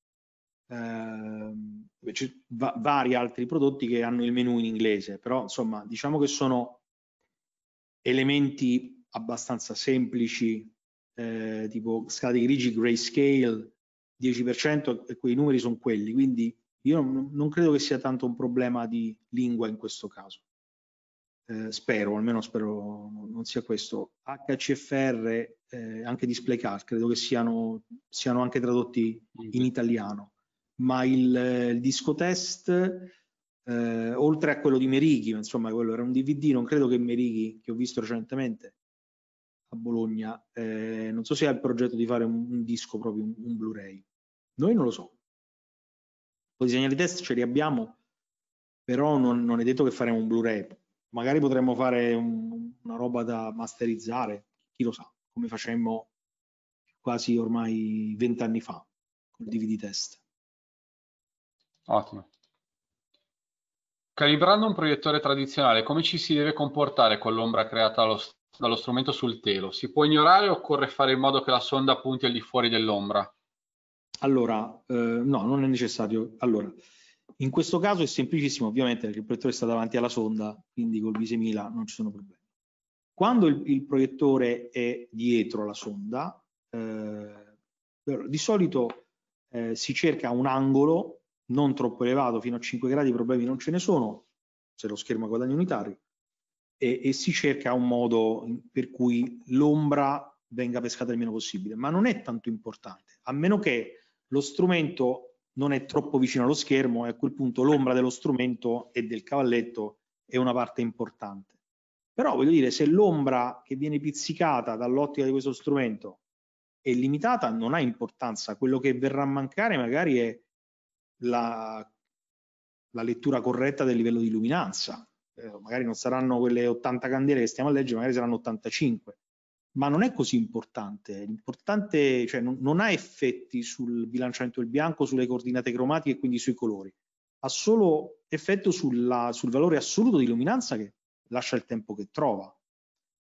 eh, va, vari altri prodotti che hanno il menu in inglese, però insomma, diciamo che sono elementi abbastanza semplici eh, tipo scalate grigi grayscale 10% e quei numeri sono quelli, quindi io non, non, credo che sia tanto un problema di lingua in questo caso. Eh, spero, almeno spero non sia questo. HCFR, eh, anche card, credo che siano, siano, anche tradotti mm-hmm. in italiano, ma il, il disco test, eh, oltre a quello di Merighi, insomma quello era un DVD, non credo che Merighi, che ho visto recentemente, a Bologna. Eh, non so se ha il progetto di fare un, un disco proprio, un, un Blu-ray. Noi non lo so. Poi i segnali test ce li abbiamo, però non, non è detto che faremo un Blu-ray. Magari potremmo fare un, una roba da masterizzare, chi lo sa, come facemmo quasi ormai vent'anni fa con il DVD test. Ottimo. Calibrando un proiettore tradizionale, come ci si deve comportare con l'ombra creata allo dallo strumento sul telo. Si può ignorare o occorre fare in modo che la sonda punti al di fuori dell'ombra? Allora, eh, no, non è necessario. Allora, in questo caso è semplicissimo, ovviamente, perché il proiettore sta davanti alla sonda, quindi col Visemila non ci sono problemi. Quando il, il proiettore è dietro la sonda, eh, di solito eh, si cerca un angolo non troppo elevato, fino a 5 gradi problemi non ce ne sono, se lo schermo guadagna guadagni unitari, e, e si cerca un modo per cui l'ombra venga pescata il meno possibile, ma non è tanto importante, a meno che lo strumento non è troppo vicino allo schermo e a quel punto l'ombra dello strumento e del cavalletto è una parte importante. Però voglio dire, se l'ombra che viene pizzicata dall'ottica di questo strumento è limitata, non ha importanza, quello che verrà a mancare magari è la, la lettura corretta del livello di luminanza, eh, magari non saranno quelle 80 candele che stiamo a leggere, magari saranno 85, ma non è così importante, l'importante cioè, non, non, ha effetti sul bilanciamento del bianco, sulle coordinate cromatiche e quindi sui colori, ha solo effetto sulla, sul valore assoluto di luminanza che lascia il tempo che trova,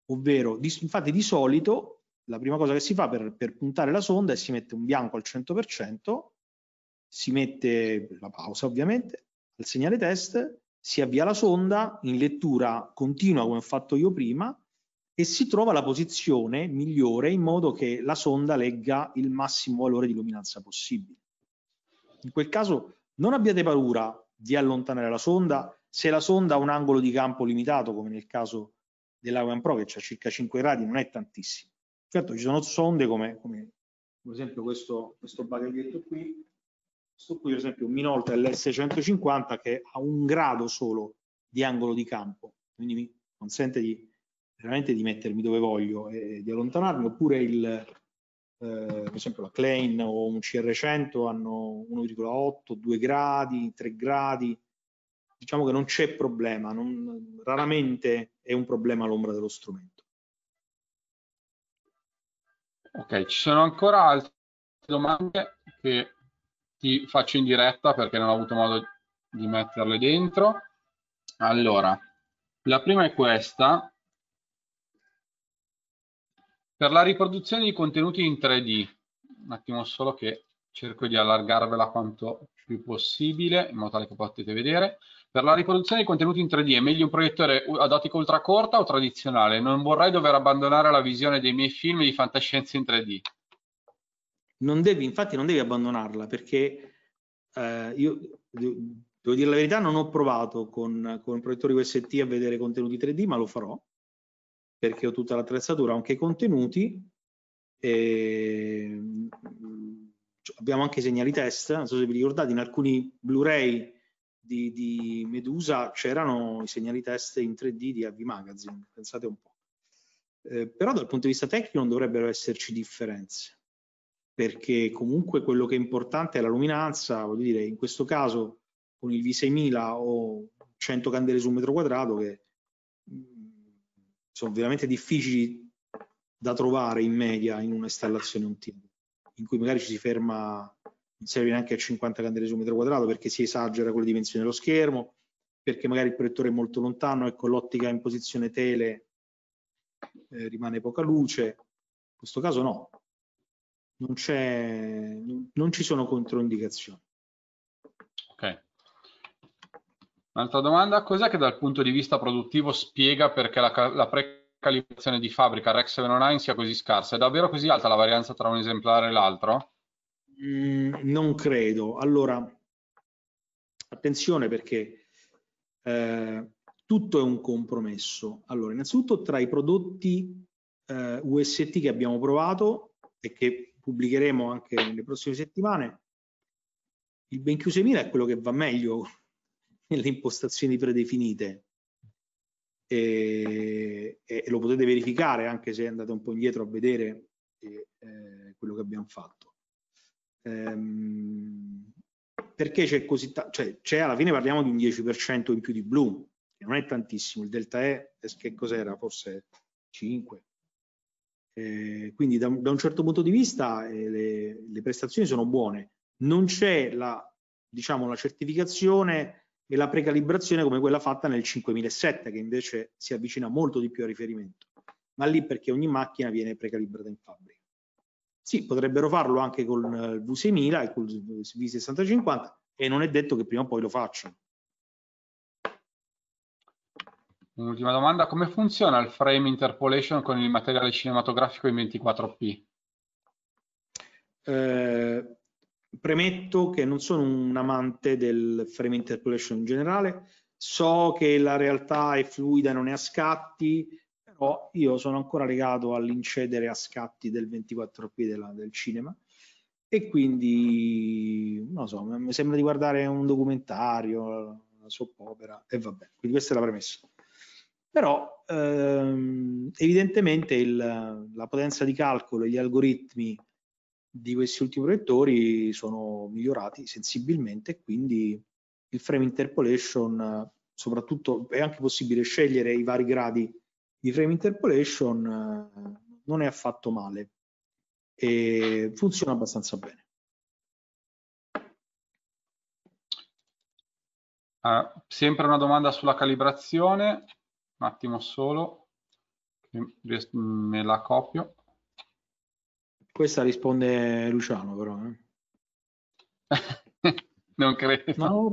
ovvero di, infatti di solito la prima cosa che si fa per, per puntare la sonda è si mette un bianco al 100%, si mette la pausa ovviamente, al segnale test si avvia la sonda in lettura continua come ho fatto io prima e si trova la posizione migliore in modo che la sonda legga il massimo valore di luminanza possibile. In quel caso non abbiate paura di allontanare la sonda se la sonda ha un angolo di campo limitato come nel caso dell'Awan Pro che c'è circa 5 gradi non è tantissimo. Certo ci sono sonde come, come per esempio questo, questo bagaglietto qui su cui per esempio un Minolta l'S150 che ha un grado solo di angolo di campo, quindi mi consente di, veramente di mettermi dove voglio e di allontanarmi, oppure il, eh, per esempio la Klein o un CR100 hanno 1,8, 2 gradi, 3 gradi, diciamo che non c'è problema, non, raramente è un problema l'ombra dello strumento. Ok, ci sono ancora altre domande che ti faccio in diretta perché non ho avuto modo di metterle dentro. Allora, la prima è questa. Per la riproduzione di contenuti in 3D, un attimo solo che cerco di allargarvela quanto più possibile in modo tale che potete vedere. Per la riproduzione di contenuti in 3D è meglio un proiettore ad ottica ultracorta o tradizionale? Non vorrei dover abbandonare la visione dei miei film di fantascienza in 3D non devi, infatti non devi abbandonarla perché eh, io devo dire la verità non ho provato con, con progettori UST a vedere contenuti 3D ma lo farò perché ho tutta l'attrezzatura, anche i contenuti e cioè, abbiamo anche segnali test, non so se vi ricordate, in alcuni Blu-ray di, di, Medusa c'erano i segnali test in 3D di AV Magazine, pensate un po'. Eh, però dal punto di vista tecnico non dovrebbero esserci differenze perché comunque quello che è importante è la luminanza, voglio dire, in questo caso con il V6000 ho 100 candele su metro quadrato che mm, sono veramente difficili da trovare in media in un'installazione un team, in cui magari ci si ferma, non serve neanche a 50 candele su metro quadrato perché si esagera con le dimensioni dello schermo, perché magari il proiettore è molto lontano e con l'ottica in posizione tele eh, rimane poca luce. In questo caso no, non, non ci sono controindicazioni. Ok. Un'altra domanda, cos'è che dal punto di vista produttivo spiega perché la, la precalibrazione di fabbrica rex 709 sia così scarsa? È davvero così alta la varianza tra un esemplare e l'altro? Mm, non credo. Allora, attenzione perché eh, tutto è un compromesso. Allora, innanzitutto tra i prodotti eh, UST che abbiamo provato e che pubblicheremo anche nelle prossime settimane. Il BenQ6000 è quello che va meglio nelle impostazioni predefinite e, e, lo potete verificare anche se andate un po' indietro a vedere eh, quello che abbiamo fatto. Ehm, perché c'è così tanto? Cioè, alla fine parliamo di un 10% in più di blu, che non è tantissimo, il delta E che cos'era? Forse 5, eh, quindi da, da, un certo punto di vista eh, le, le, prestazioni sono buone. Non c'è la, diciamo, la certificazione e la precalibrazione come quella fatta nel 5007 che invece si avvicina molto di più al riferimento, ma lì perché ogni macchina viene precalibrata in fabbrica. Sì, potrebbero farlo anche con il V6000 e con il V6050 e non è detto che prima o poi lo facciano. Un'ultima domanda, come funziona il frame interpolation con il materiale cinematografico in 24p? Eh, premetto che non sono un amante del frame interpolation in generale, so che la realtà è fluida, non è a scatti, però io sono ancora legato all'incedere a scatti del 24p della, del cinema e quindi, non so, mi sembra di guardare un documentario, una soppopera e vabbè, quindi questa è la premessa però ehm, evidentemente il, la potenza di calcolo e gli algoritmi di questi ultimi proiettori sono migliorati sensibilmente, quindi il frame interpolation soprattutto è anche possibile scegliere i vari gradi di frame interpolation, non è affatto male e funziona abbastanza bene. Uh, sempre una domanda sulla calibrazione, un attimo solo, che me la copio. Questa risponde Luciano però. Eh? non credo. No,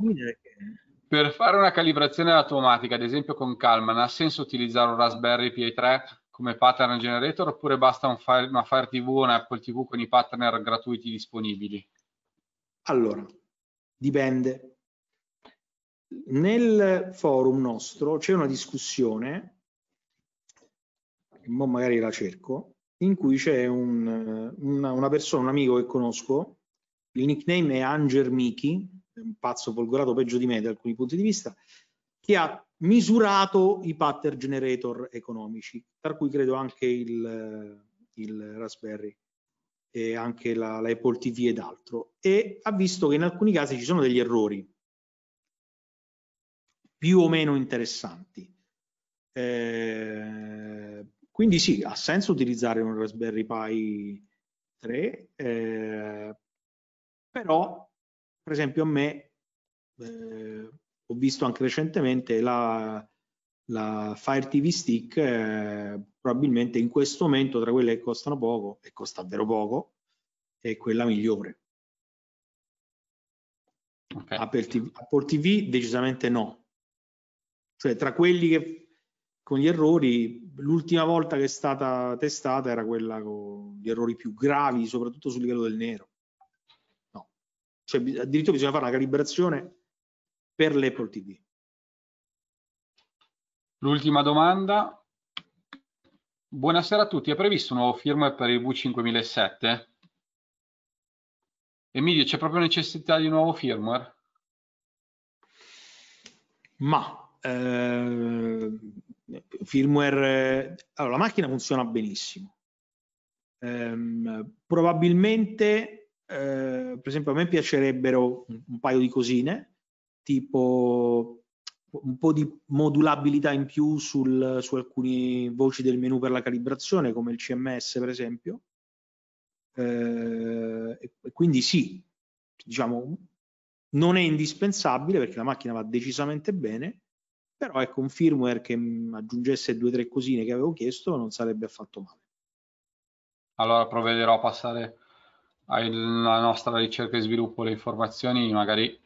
per fare una calibrazione automatica, ad esempio con Calman, ha senso utilizzare un Raspberry Pi 3 come pattern generator oppure basta un file, una Fire TV o un Apple TV con i pattern gratuiti disponibili? Allora, dipende nel forum nostro c'è una discussione, magari la cerco, in cui c'è un, una, una, persona, un amico che conosco, il nickname è Anger Miki, un pazzo folgorato peggio di me da alcuni punti di vista, che ha misurato i pattern generator economici, tra cui credo anche il, il Raspberry e anche l'Apple la TV ed altro, e ha visto che in alcuni casi ci sono degli errori più o meno interessanti. Eh, quindi sì, ha senso utilizzare un Raspberry Pi 3, eh, però per esempio a me eh, ho visto anche recentemente la, la Fire TV Stick, eh, probabilmente in questo momento tra quelle che costano poco, e costa davvero poco, è quella migliore. Okay. Apple, TV, Apple TV decisamente no, cioè tra quelli che con gli errori, l'ultima volta che è stata testata era quella con gli errori più gravi, soprattutto sul livello del nero. No. Cioè, addirittura bisogna fare una calibrazione per l'Apple TV. L'ultima domanda. Buonasera a tutti, è previsto un nuovo firmware per il V5007? Emilio, c'è proprio necessità di un nuovo firmware? Ma eh, firmware... Allora, la macchina funziona benissimo. Ehm, eh, probabilmente, per esempio, a me piacerebbero un, un paio di cosine, tipo un po' di modulabilità in più sul, su alcune voci del menu per la calibrazione, come il CMS per esempio. Eh, quindi sì, diciamo, non è indispensabile perché la macchina va decisamente bene, però ecco un firmware che mm, aggiungesse due o tre cosine che avevo chiesto non sarebbe affatto male. Allora provvederò a passare alla nostra ricerca e sviluppo le informazioni, magari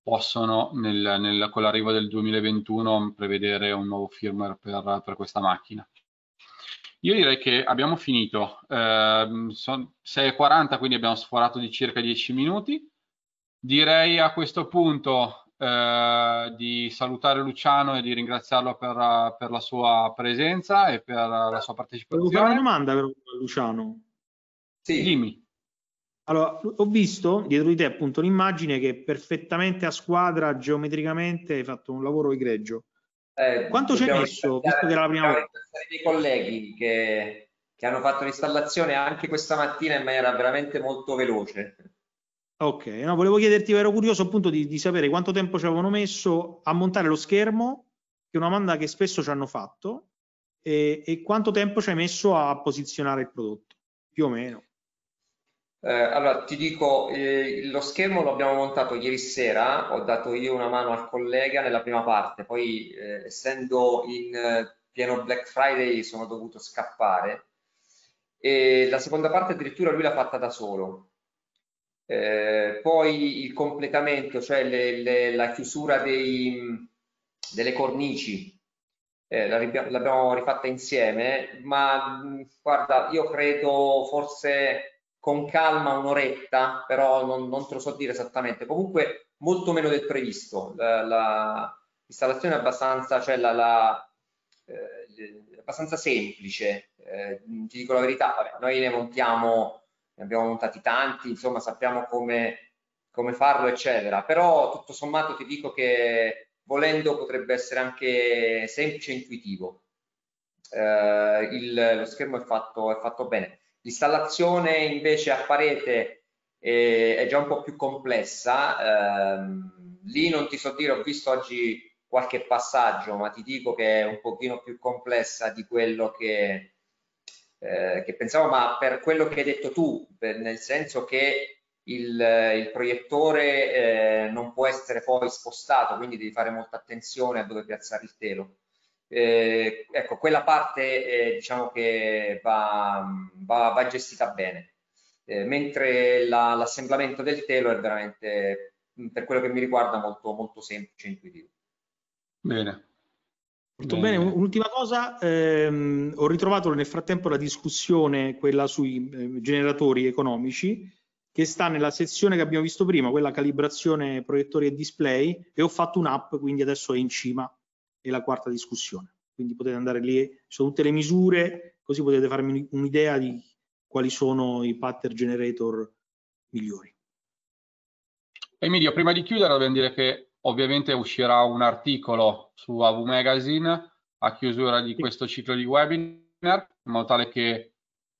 possono nel, nel, con l'arrivo del 2021 prevedere un nuovo firmware per, per questa macchina. Io direi che abbiamo finito, eh, sono 6.40 quindi abbiamo sforato di circa 10 minuti. Direi a questo punto eh, di salutare Luciano e di ringraziarlo per, eh, per la sua presenza e per eh, la sua partecipazione. Volevo fare una domanda per Luciano. Sì. Dimmi. Allora, ho visto dietro di te appunto un'immagine che perfettamente a squadra, geometricamente, hai fatto un lavoro egregio. Eh, Quanto ci hai messo, visto che era la prima volta? I miei colleghi che, che hanno fatto l'installazione anche questa mattina in maniera veramente molto veloce. Ok, no, volevo chiederti, ero curioso appunto di, di, sapere quanto tempo ci avevano messo a montare lo schermo, che è una domanda che spesso ci hanno fatto, e, e quanto tempo ci hai messo a posizionare il prodotto, più o meno. Eh, allora, ti dico, eh, lo schermo l'abbiamo montato ieri sera, ho dato io una mano al collega nella prima parte, poi eh, essendo in eh, pieno Black Friday sono dovuto scappare e la seconda parte addirittura lui l'ha fatta da solo eh, poi il completamento, cioè le, le, la chiusura dei, delle cornici, eh, l'abbiamo rifatta insieme, ma mm, guarda, io credo forse con calma un'oretta, però non, non, te lo so dire esattamente, comunque molto meno del previsto, l'installazione è abbastanza, cioè la, la eh, abbastanza semplice, eh, ti dico la verità, vabbè, noi ne montiamo ne abbiamo montati tanti, insomma sappiamo come, come farlo, eccetera. Però tutto sommato ti dico che volendo potrebbe essere anche semplice e intuitivo. Eh, il, lo schermo è fatto, è fatto bene. L'installazione invece a parete è, eh, è, già un po' più complessa. Eh, lì non ti so dire, ho visto oggi qualche passaggio, ma ti dico che è un pochino più complessa di quello che, eh, che pensavo, ma per quello che hai detto tu, nel senso che il, il proiettore eh, non può essere poi spostato, quindi devi fare molta attenzione a dove piazzare il telo. Eh, ecco, quella parte eh, diciamo che va, va, va gestita bene, eh, mentre la, l'assemblamento del telo è veramente, per quello che mi riguarda, molto, molto semplice e intuitivo. Bene, Molto bene, bene. un'ultima cosa, ehm, ho ritrovato nel frattempo la discussione, quella sui eh, generatori economici, che sta nella sezione che abbiamo visto prima, quella calibrazione proiettori e display, e ho fatto un'app, quindi adesso è in cima, è la quarta discussione. Quindi potete andare lì, ci sono tutte le misure, così potete farmi un'idea di quali sono i pattern generator migliori. Emilio, prima di chiudere dobbiamo dire che Ovviamente uscirà un articolo su AV Magazine a chiusura di questo ciclo di webinar, in modo tale che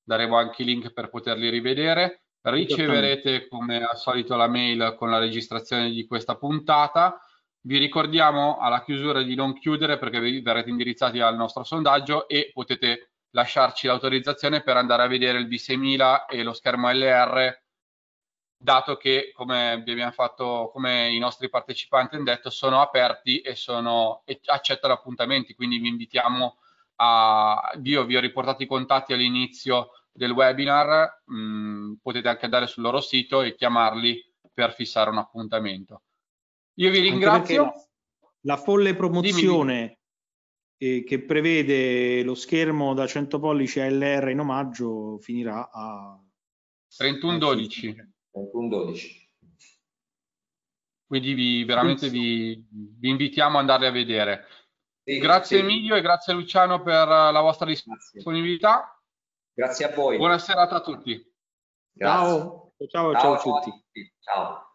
daremo anche i link per poterli rivedere. Riceverete come al solito la mail con la registrazione di questa puntata. Vi ricordiamo alla chiusura di non chiudere perché verrete indirizzati al nostro sondaggio e potete lasciarci l'autorizzazione per andare a vedere il V6000 e lo schermo LR dato che, come, abbiamo fatto, come i nostri partecipanti hanno detto, sono aperti e, sono, e accettano appuntamenti, quindi vi invitiamo a... Io vi ho riportato i contatti all'inizio del webinar, mh, mm, potete anche andare sul loro sito e chiamarli per fissare un appuntamento. Io vi ringrazio. La folle promozione Eh, che prevede lo schermo da 100 pollici LR in omaggio finirà a 31-12. 21.12. Quindi vi, veramente vi, vi, invitiamo ad andare a vedere. Sì, grazie sì. Emilio e grazie Luciano per eh, la vostra disponibilità. Grazie, grazie a voi. Buona serata a tutti. Grazie. Ciao. Ciao, ciao, ciao a tutti. Ciao.